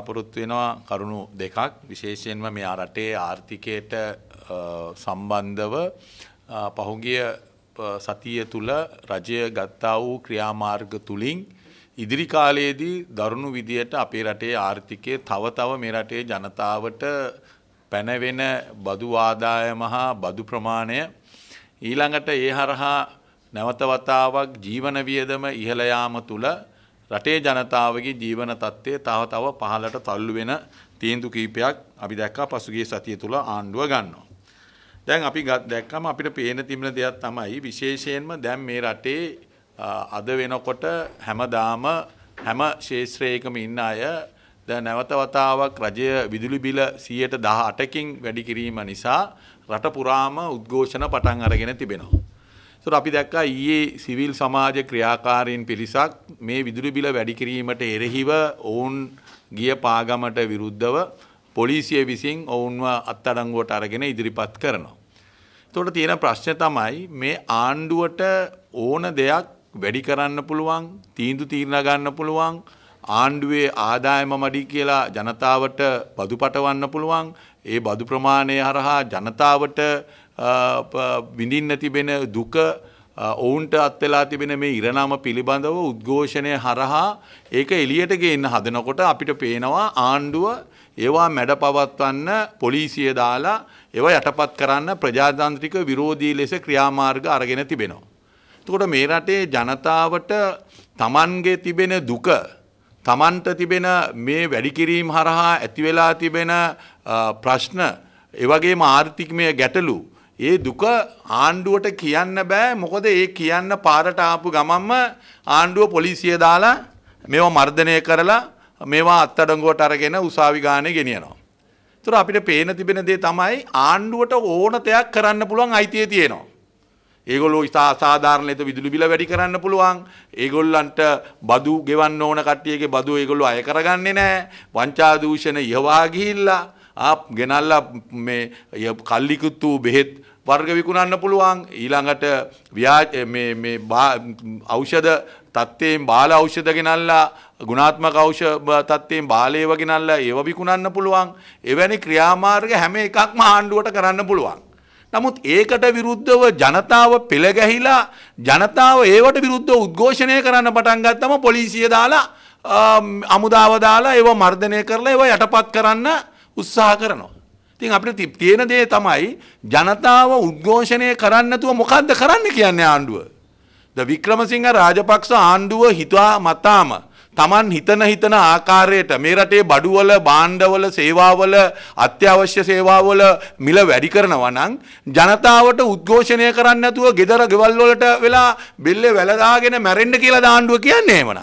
අපරොත්තු වෙනවා කරුණු දෙකක් විශේෂයෙන්ම මේ රටේ ආර්ථිකයට සම්බන්ධව පහුගිය සතිය තුළ රජය ගත්තා වූ ක්‍රියාමාර්ග තුළින් ඉදිරි කාලයේදී දරුණු විදියට අපේ රටේ ආර්ථිකය තව තව මේ රටේ ජනතාවට පැනවෙන බදු ආදායම හා බදු ප්‍රමාණය ඊළඟට ඒ හරහා නැවත වතාවක් ජීවන වියදම ඉහළ යාම තුළ රටේ ජනතාවගේ ජීවන තත්ත්වය තව තව පහළට තල්ලු වෙන තීන්දු කීපයක් අපි දැක්කා පසුගිය සතිය තුල ආණ්ඩුව ගන්නවා. දැන් අපි දැක්කම අපිට පේන තිබෙන දෙයක් තමයි විශේෂයෙන්ම දැන් මේ රටේ අද වෙනකොට හැමදාම හැම ශේත්‍රයකම ඉන්න අය දැන් නැවත වතාවක් රජය විදුලි බිල 118කින් වැඩි කිරීම නිසා රට පුරාම උද්ඝෝෂණ පටන් අරගෙන තිබෙනවා. තුර අපි දැක්ක ඊයේ සිවිල් සමාජ ක්‍රියාකාරීන් පිරිසක් මේ විදුලි බිල වැඩිකිරීමට එරෙහිව ඔවුන් ගිය පාගමට විරුද්ධව පොලිසිය විසින් ඔවුන්ව අත්අඩංගුවට අරගෙන ඉදිරිපත් කරනවා. එතකොට තියෙන ප්‍රශ්න තමයි මේ ආණ්ඩුවට ඕන දෙයක් වැඩි කරන්න පුළුවන්, තීන්දුව తీරන ගන්න පුළුවන්, ආණ්ඩුවේ ආදායම මඩි කියලා ජනතාවට බදු පටවන්න පුළුවන්, ඒ බදු ප්‍රමාණය හරහා ජනතාවට විඳින්න තිබෙන දුක ඔවුන්ට අත්වෙලා තිබෙන මේ ඉරණම පිළිබඳව උද්ඝෝෂණය හරහා ඒක එලියට ගේන්න හදනකොට අපිට පේනවා ආණ්ඩුව ඒවා මැඩ පවත්වන්න පොලිසිය දාලා ඒව යටපත් කරන්න ප්‍රජාතන්ත්‍රික විරෝධී ලෙස ක්‍රියාමාර්ග අරගෙන තිබෙනවා. එතකොට මේ රටේ ජනතාවට තමන්ගේ තිබෙන දුක තමන්ට තිබෙන මේ වැඩිකිරීම් හරහා ඇතිවෙලා තිබෙන ප්‍රශ්න එවගේ ආර්ථිකමය ගැටලු ඒ දුක ආණ්ඩුවට කියන්න බෑ මොකද ඒ කියන්න පාරට ආපු ගමන්ම ආණ්ඩුව පොලිසිය දාලා මේවා මර්ධනය කරලා මේවා අත්තඩංගුවට අරගෙන උසාවි ගානේ ගෙනියනවා. ඒතර අපිට පේන තිබෙන දේ තමයි ආණ්ඩුවට ඕන තයක් කරන්න පුළුවන් අයිතිය තියෙනවා. ඒගොල්ලෝ ඉතා අසාධාරණ ලෙස විදුලි බිල වැඩි කරන්න පුළුවන්. ඒගොල්ලන්ට බදු ගෙවන්න ඕන කට්ටියගේ බදු ඒගොල්ලෝ අය කරගන්නේ නැහැ. වංචා දූෂණ ඉහවා ගිහිල්ලා ආ ගෙනල්ලා මේ කල්ලිකුත්තු බෙහෙත් වර්ග විකුණන්න පුළුවන් ඊළඟට ඖෂධ තත්ත්වයෙන් බාල ඖෂධ ගෙනල්ලා ගුණාත්මක ඖෂධ තත්ත්වයෙන් බාලේව ගෙනල්ලා ඒව විකුණන්න පුළුවන් එවැනි ක්‍රියාමාර්ග හැම එකක්ම ආණ්ඩුවට කරන්න පුළුවන් නමුත් ඒකට විරුද්ධව ජනතාව පෙළගැහිලා ජනතාව ඒවට විරුද්ධව උද්ඝෝෂණය කරන්න පටන් ගත්තම පොලිසිය දාලා අමුදාව දාලා ඒව මර්ධනය කරලා ඒව යටපත් කරන්න උත්සාහ කරනවා ඉතින් අපිට තියෙන දේ තමයි ජනතාව උද්ඝෝෂණය කරන්න නැතුව මොකද්ද කරන්න කියන්නේ ආණ්ඩුව. ද වික්‍රමසිංහ රාජපක්ෂ ආණ්ඩුව හිතා මතාම තමන් හිතන හිතන ආකාරයට මේ රටේ බඩුවල බාණ්ඩවල සේවාවල අත්‍යවශ්‍ය සේවාවල මිල වැඩි කරනවා නම් ජනතාවට උද්ඝෝෂණය කරන්න නැතුව gedara ගෙවල් වලට වෙලා බෙල්ලේ වැලදාගෙන මැරෙන්න කියලා දාණ්ඩුව කියන්නේ එහෙමනම්.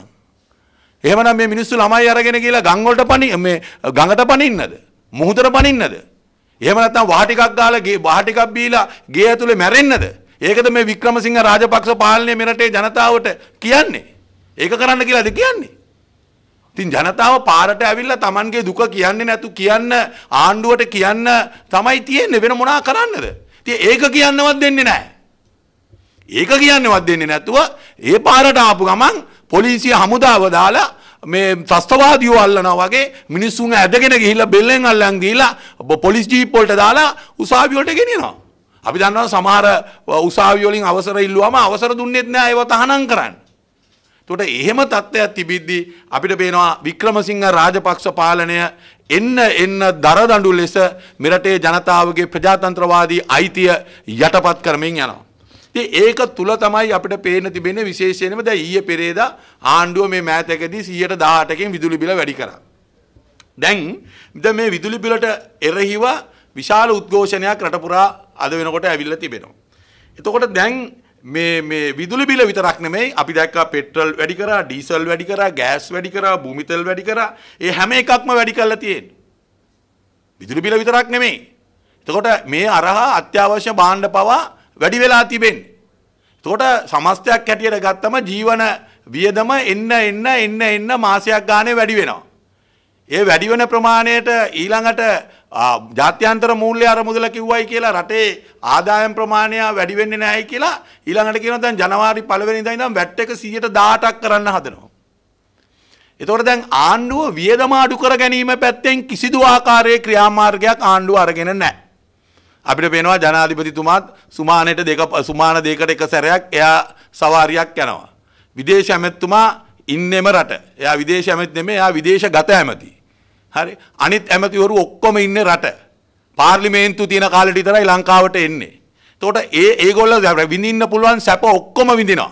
එහෙමනම් මේ මිනිස්සු ළමයි අරගෙන කියලා ගම් වලට පණි මේ ගඟට පණින්නද? මුහුදට පණින්නද? එහෙම නැත්නම් වහ ටිකක් ගාලා වහ ටිකක් බීලා ගේ ඇතුලේ මැරෙන්නද? ඒකද මේ වික්‍රමසිංහ රාජපක්ෂ පාලනය මෙරටේ ජනතාවට කියන්නේ. ඒක කරන්න කියලාද කියන්නේ? ඉතින් ජනතාව පාරට ඇවිල්ලා Tamanගේ දුක කියන්නේ නැතු කියන්න ආණ්ඩුවට කියන්න තමයි තියෙන්නේ වෙන මොනා කරන්නද? ඉතින් ඒක කියන්නවත් දෙන්නේ නැහැ. ඒක කියන්නවත් දෙන්නේ නැතුව ඒ පාරට ආපු ගමන් පොලිසිය හමුදාව දාලා මේ ත්‍රස්තවාදියෝ අල්ලනවා වගේ මිනිස්සුන් ඇදගෙන ගිහිල්ලා බෙල්ලෙන් අල්ලන් දීලා පොලිස් ජීප් වලට දාලා උසාවි වලට ගෙනියනවා. අපි දන්නවා සමහර උසාවි වලින් අවසර ඉල්ලුවාම අවසර දුන්නේත් නෑ ඒව තහනම් කරන්න. එතකොට එහෙම තත්ත්වයක් තිබිද්දී අපිට පේනවා වික්‍රමසිංහ රාජපක්ෂ පාලනය එන්න එන්න දරදඬු ලෙස මෙරටේ ජනතාවගේ ප්‍රජාතන්ත්‍රවාදී අයිතිය යටපත් කරමින් යනවා. ඒක තුල තමයි අපිට පේන තිබෙන විශේෂයෙන්ම දැන් ඊයේ පෙරේදා ආණ්ඩුව මේ මෑතකදී 118කින් විදුලි බිල වැඩි කරා. දැන් දැන් මේ විදුලි බිලට එරෙහිව විශාල උද්ඝෝෂණයක් රට පුරා අද වෙනකොට ඇවිල්ලා තිබෙනවා. එතකොට දැන් මේ මේ විදුලි බිල විතරක් නෙමෙයි අපි දැක්කා පෙට්‍රල් වැඩි කරා ඩීසල් වැඩි කරා ගෑස් වැඩි කරා භූමි තෙල් වැඩි කරා ඒ හැම එකක්ම වැඩි කරලා තියෙන්නේ විදුලි බිල විතරක් නෙමෙයි එතකොට මේ අරහා අත්‍යවශ්‍ය භාණ්ඩ පවා වැඩි වෙලා තිබෙන්නේ. එතකොට සමස්තයක් හැටියට ගත්තම ජීවන වියදම එන්න එන්න එන්න එන්න මාසයක් ගානේ වැඩි වෙනවා. ඒ වැඩි වෙන ප්‍රමාණයට ඊළඟට ජාත්‍යන්තර මූල්‍ය අරමුදල කිව්වයි කියලා රටේ ආදායම් ප්‍රමාණය වැඩි වෙන්නේ නැහැයි කියලා ඊළඟට කියනවා දැන් ජනවාරි පළවෙනි ඉඳන් ඉඳන් වැට් එක 118ක් කරන්න හදනවා. එතකොට දැන් ආණ්ඩුව වියදම අඩු කර ගැනීම පැත්තෙන් කිසිදු ආකාරයේ ක්‍රියාමාර්ගයක් ආණ්ඩුව අරගෙන නැහැ. අපිට පේනවා ජනාධිපතිතුමාත් සුමානයට දෙක සුමාන දෙකට එක සැරයක් එයා සවාරියක් යනවා. විදේශ ඇමැත්තුමා ඉන්නෙම රට. එයා විදේශ ඇමැත් නෙමෙයි එයා විදේශ ගත ඇමති. හරි. අනිත් ඇමතිවරු ඔක්කොම ඉන්නේ රට. පාර්ලිමේන්තු තියෙන කාලෙට විතරයි ලංකාවට එන්නේ. එතකොට ඒ ඒගොල්ල විඳින්න පුළුවන් සැප ඔක්කොම විඳිනවා.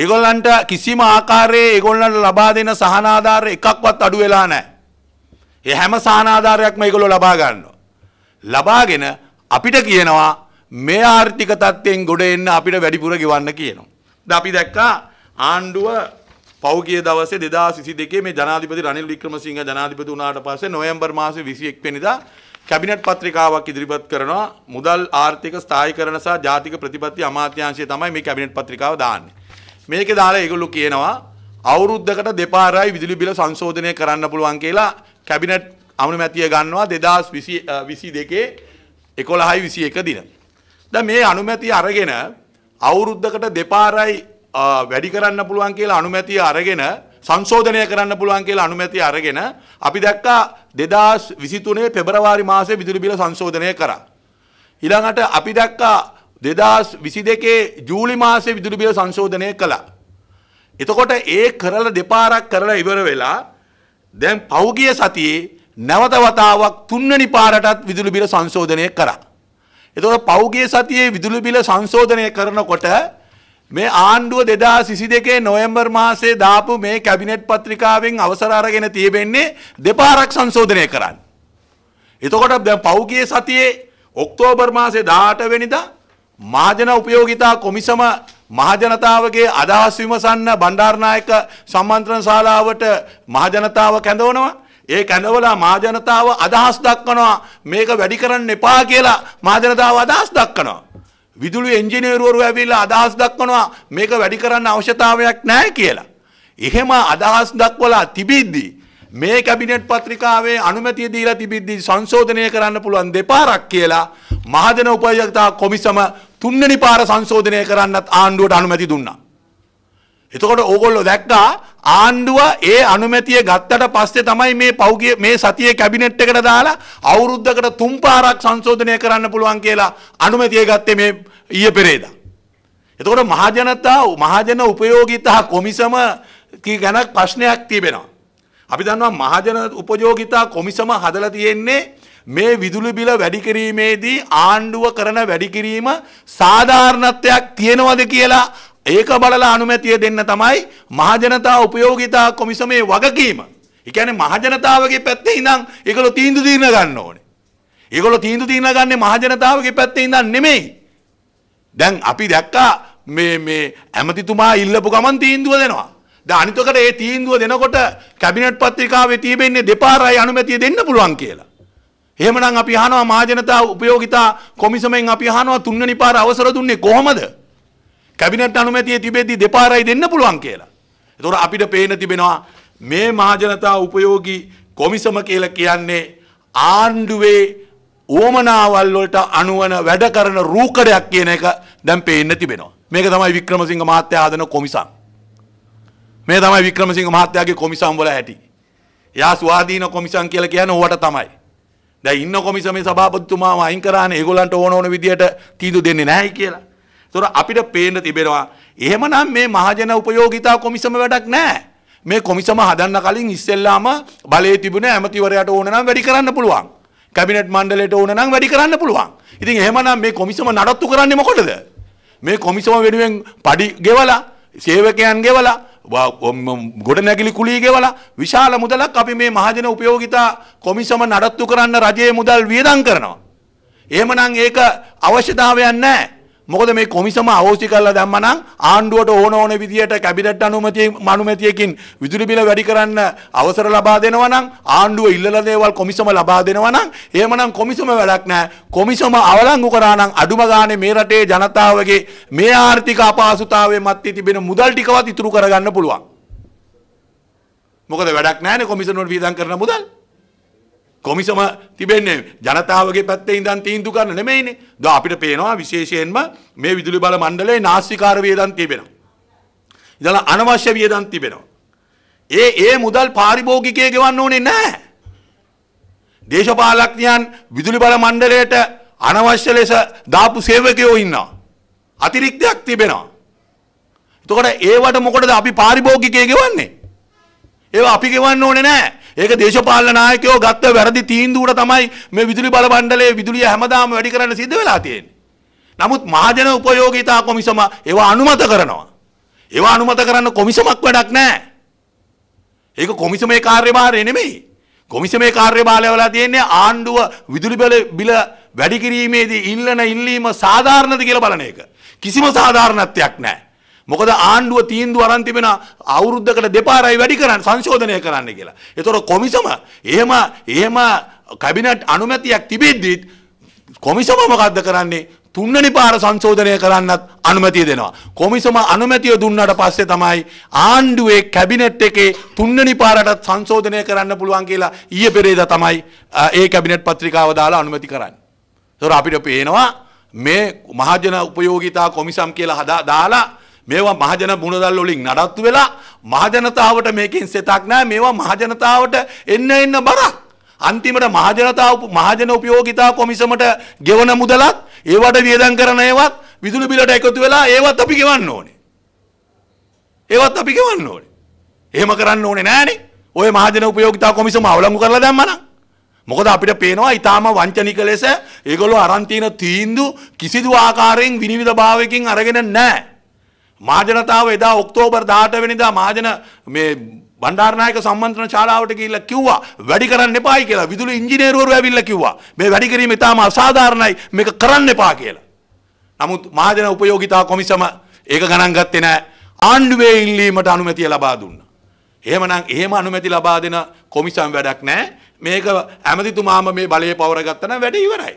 ඒගොල්ලන්ට කිසිම ආකාරයේ ඒගොල්ලන්ට ලබා දෙන සහනාධාර එකක්වත් අඩු වෙලා නැහැ. ඒ හැම සහනාධාරයක්ම ඒගොල්ලෝ ලබා ගන්නවා. ලබාගෙන අපිට කියනවා මේ ආර්ථික තත්ත්වයෙන් ගොඩ එන්න අපිට වැඩිපුර ගෙවන්න කියනවා. ද අපි දැක්කා ආණ්ඩුව පෞගිය දවසේ 2022 මේ ජනාධිපති රනිල් වික්‍රමසිංහ ජනාධිපති වුණාට පස්සේ නොවැම්බර් මාසේ 21 වෙනිදා කැබිනට් පත්‍රිකාවක් ඉදිරිපත් කරනවා මුදල් ආර්ථික ස්ථායීකරණ සහ ජාතික ප්‍රතිපත්ති අමාත්‍යාංශය තමයි මේ කැබිනට් පත්‍රිකාව දාන්නේ. මේකේ දාලා ඒගොල්ලෝ කියනවා අවුරුද්දකට දෙපාරයි විදුලි බිල සංශෝධනය කරන්න පුළුවන් කියලා කැබිනට් අනුමැතිය ගන්නවා 2022 11යි 21 දින. දැන් මේ අනුමැතිය අරගෙන අවුරුද්දකට දෙපාරයි වැඩි කරන්න පුළුවන් කියලා අනුමැතිය අරගෙන සංශෝධනය කරන්න පුළුවන් කියලා අනුමැතිය අරගෙන අපි දැක්කා 2023 පෙබරවාරි මාසයේ විදුලි බිල සංශෝධනය කරා. ඊළඟට අපි දැක්කා 2022 ජූලි මාසයේ විදුලි බිල සංශෝධනය කළා. එතකොට ඒ කරලා දෙපාරක් කරලා ඉවර වෙලා දැන් පෞගිය සතියේ නැවතවතාවක් තුන්වැනි පාරටත් විදුලි බිල සංශෝධනය කරා. එතකොට පෞගේ සතියේ විදුලි බිල සංශෝධනය කරනකොට මේ ආණ්ඩුව දෙදා සිසි දෙකේ නොයම්බර් මාසේ දාපු මේ කැබිනට් පත්‍රිකාවෙන් අවසර අරගෙන තියබෙන්නේ දෙපාරක් සංශෝධනය කරන්න. එතකොට දැන් පෞගේ සතියේ ඔක්තෝබර් මාසේ 18 වෙනිදා මහජන උපයෝගිතා කොමිසම මහජනතාවගේ අදහස් විමසන්න බණ්ඩාරනායක සම්මන්ත්‍රණ ශාලාවට මහජනතාව කැඳවනවා ඒ කැඳවලා මාජනතාව අදහස් දක්වනවා මේක වැඩි කරන්න එපා කියලා මාජනතාව අදහස් දක්වනවා. විදුලි එන්ජිනේරුවරු ඇවිල්ලා අදහස් දක්වනවා මේක වැඩි කරන්න අවශ්‍යතාවයක් නැහැ කියලා. එහෙම අදහස් දක්වලා තිබිද්දී මේ කැබිනට් පත්‍රිකාවේ අනුමැතිය දීලා තිබිද්දී සංශෝධනය කරන්න පුළුවන් දෙපාරක් කියලා මහජන උපයෝගතා කොමිසම තුන්වෙනි පාර සංශෝධනය කරන්නත් ආණ්ඩුවට අනුමැති දුන්නා. එතකොට ඕගොල්ලෝ දැක්කා ආණ්ඩුව ඒ අනුමැතිය ගත්තට පස්සේ තමයි මේ පෞගිය මේ සතියේ කැබිනට් එකට දාලා අවුරුද්දකට තුන් පාරක් සංශෝධනය කරන්න පුළුවන් කියලා අනුමැතිය ගත්තේ මේ ඊයේ පෙරේදා. එතකොට මහජනතාව මහජන උපයෝගිතා කොමිසම ගැන ප්‍රශ්නයක් තිබෙනවා. අපි දන්නවා මහජන උපයෝගිතා කොමිසම හදලා තියෙන්නේ මේ විදුලි බිල වැඩි කිරීමේදී ආණ්ඩුව කරන වැඩි කිරීම සාධාරණත්වයක් තියෙනවද කියලා ඒක බලලා අනුමැතිය දෙන්න තමයි මහජනතා උපයෝගිතා කොමිසමේ වගකීම. ඒ කියන්නේ මහජනතාවගේ පැත්තේ ඉඳන් ඒගොල්ලෝ තීන්දුව తీන ගන්න ඕනේ. ඒගොල්ලෝ තීන්දුව తీන ගන්නේ මහජනතාවගේ පැත්තේ ඉඳන් නෙමෙයි. දැන් අපි දැක්කා මේ මේ ඇමතිතුමා ඉල්ලපු ගමන් තීන්දුව දෙනවා. දැන් අනිතකට ඒ තීන්දුව දෙනකොට කැබිනට් පත්‍රිකාවේ තිබෙන්නේ දෙපාරයි අනුමැතිය දෙන්න පුළුවන් කියලා. එහෙමනම් අපි අහනවා මහජනතා උපයෝගිතා කොමිසමෙන් අපි අහනවා තුන්වෙනි පාර අවසර දුන්නේ කොහොමද? කැබිනට් අනුමැතිය තිබෙද්දී දෙපාරයි දෙන්න පුළුවන් කියලා. ඒතොර අපිට පේන තිබෙනවා මේ මහජනතා උපයෝගී කොමිසම කියලා කියන්නේ ආණ්ඩුවේ ඕමනාවල් වලට අනුවන වැඩ කරන රූකඩයක් කියන එක දැන් පේන්න තිබෙනවා. මේක තමයි වික්‍රමසිංහ මහත්තයා හදන කොමිසම්. මේ තමයි වික්‍රමසිංහ මහත්තයාගේ කොමිසම් වල ඇති. එයා ස්වාධීන කොමිසම් කියලා කියන්නේ ඕවට තමයි. දැන් ඉන්න කොමිසමේ සභාපතිතුමාම අයින් කරානේ ඒගොල්ලන්ට ඕන ඕන විදියට තීන්දුව දෙන්නේ නැහැයි කියලා. තොර අපිට පේන්න තිබෙනවා. එහෙමනම් මේ මහජන උපයෝගිතා කොමිසම වැඩක් නෑ. මේ කොමිසම හදන්න කලින් ඉස්සෙල්ලාම බලය තිබුණ ඇමතිවරයට ඕනනම් වැඩි කරන්න පුළුවන්. කැබිනට් මණ්ඩලට ඕනනම් වැඩි කරන්න පුළුවන්. ඉතින් එහෙමනම් මේ කොමිසම නඩත්තු කරන්නේ මොකටද? මේ කොමිසම වෙනුවෙන් පඩි ගෙවලා, සේවකයන් ගෙවලා, ගොඩනැගිලි කුලී ගෙවලා විශාල මුදලක් අපි මේ මහජන උපයෝගිතා කොමිසම නඩත්තු කරන්න රජයේ මුදල් වියදම් කරනවා. එහෙමනම් ඒක අවශ්‍යතාවයක් නැහැ. මොකද මේ කොමිසම අවෝසි කරලා දැම්මනම් ආණ්ඩුවට ඕන ඕන විදියට කැබිනට් අනුමැතිය මනුමැතියකින් විදුලි බිල වැඩි කරන්න අවසර ලබා දෙනවා නම් ආණ්ඩුව ඉල්ලලා දේවල් කොමිසම ලබා දෙනවා නම් එහෙමනම් කොමිසම වැඩක් නැහැ කොමිසම අවලංගු කරා නම් අඩුම ගානේ මේ රටේ ජනතාවගේ මේ ආර්ථික අපහසුතාවයේ මැත්තේ තිබෙන මුදල් ටිකවත් ඉතුරු කරගන්න පුළුවන් මොකද වැඩක් නැහැ නේ කොමිසම වල වියදම් කරන මුදල් කොමිසම තිබෙන්නේ ජනතාවගේ පැත්තේ ඉඳන් තීන්දු කරන්න නෙමෙයිනේ. ද අපිට පේනවා විශේෂයෙන්ම මේ විදුලි බල මණ්ඩලයේ නාස්තිකාර වියදම් තිබෙනවා. ඉතලා අනවශ්‍ය වියදම් තිබෙනවා. ඒ ඒ මුදල් පාරිභෝගිකයේ ගෙවන්න ඕනේ නැහැ. දේශපාලඥයන් විදුලි බල මණ්ඩලයට අනවශ්‍ය ලෙස දාපු සේවකයෝ ඉන්නවා. අතිරික්තයක් තිබෙනවා. එතකොට ඒවට මොකටද අපි පාරිභෝගිකයේ ගෙවන්නේ? ඒවා අපි ගෙවන්න ඕනේ නැහැ. ඒක දේශපාලන නායකයෝ ගත්ත වැරදි තීන්දුවට තමයි මේ විදුලි බල මණ්ඩලයේ විදුලිය හැමදාම වැඩි කරන්න සිද්ධ වෙලා තියෙන්නේ. නමුත් මහජන උපයෝගීතා කොමිසම ඒවා අනුමත කරනවා. ඒවා අනුමත කරන්න කොමිසමක් වැඩක් නැහැ. ඒක කොමිසමේ කාර්යභාරය නෙමෙයි. කොමිසමේ කාර්යභාරය වෙලා තියෙන්නේ ආණ්ඩුව විදුලි බල බිල වැඩි කිරීමේදී ඉල්ලන ඉල්ලීම සාධාරණද කියලා බලන එක. කිසිම සාධාරණත්වයක් නැහැ. මොකද ආණ්ඩුව තීන්දුව අරන් තිබෙන අවුරුද්දකට දෙපාරයි වැඩි කරන්න සංශෝධනය කරන්න කියලා. ඒතොර කොමිසම එහෙම එහෙම කැබිනට් අනුමැතියක් තිබෙද්දිත් කොමිසම මොකද්ද කරන්නේ? තුන්වැනි පාර සංශෝධනය කරන්නත් අනුමැතිය දෙනවා. කොමිසම අනුමැතිය දුන්නාට පස්සේ තමයි ආණ්ඩුවේ කැබිනට් එකේ තුන්වැනි පාරටත් සංශෝධනය කරන්න පුළුවන් කියලා ඊයේ පෙරේදා තමයි ඒ කැබිනට් පත්‍රිකාව දාලා අනුමැති කරන්නේ. ඒතොර අපිට පේනවා මේ මහජන උපයෝගිතා කොමිසම් කියලා හදා දාලා මේවා මහජන මුණදල් වලින් නඩත්තු වෙලා මහජනතාවට මේකින් සෙතක් නෑ මේවා මහජනතාවට එන්න එන්න බරක්. අන්තිමට මහජනතාව මහජන උපයෝගිතා කොමිසමට ගෙවන මුදලත් ඒවට වියදම් කරන ඒවත් විදුලි බිලට එකතු වෙලා ඒවත් අපි ගෙවන්න ඕනේ. ඒවත් අපි ගෙවන්න ඕනේ. එහෙම කරන්න ඕනේ නෑනේ. ඔය මහජන උපයෝගිතා කොමිසම අවලංගු කරලා දැම්මනම් මොකද අපිට පේනවා ඊටාම වංචනික ලෙස ඒගොල්ලෝ අරන් තියෙන තීන්දුව කිසිදු ආකාරයෙන් විනිවිදභාවයකින් අරගෙන නැහැ. මාජනතාව එදා ඔක්තෝබර් 18 වෙනිදා මාජන මේ බණ්ඩාරනායක සම්මන්ත්‍රණ ශාලාවට ගිහිල්ලා කිව්වා වැඩි කරන්න එපායි කියලා විදුලි ඉංජිනේරුවරු ඇවිල්ලා කිව්වා මේ වැඩි කිරීම ඉතාම අසාධාරණයි මේක කරන්න එපා කියලා. නමුත් මාජන උපයෝගිතා කොමිසම ඒක ගණන් ගත්තේ නැහැ. ආණ්ඩුවේ ඉල්ලීමට අනුමැතිය ලබා දුන්නා. එහෙමනම් එහෙම අනුමැති ලබා දෙන කොමිසම් වැඩක් නැහැ. මේක ඇමතිතුමාම මේ බලය පවරගත්ත නම් වැඩේ ඉවරයි.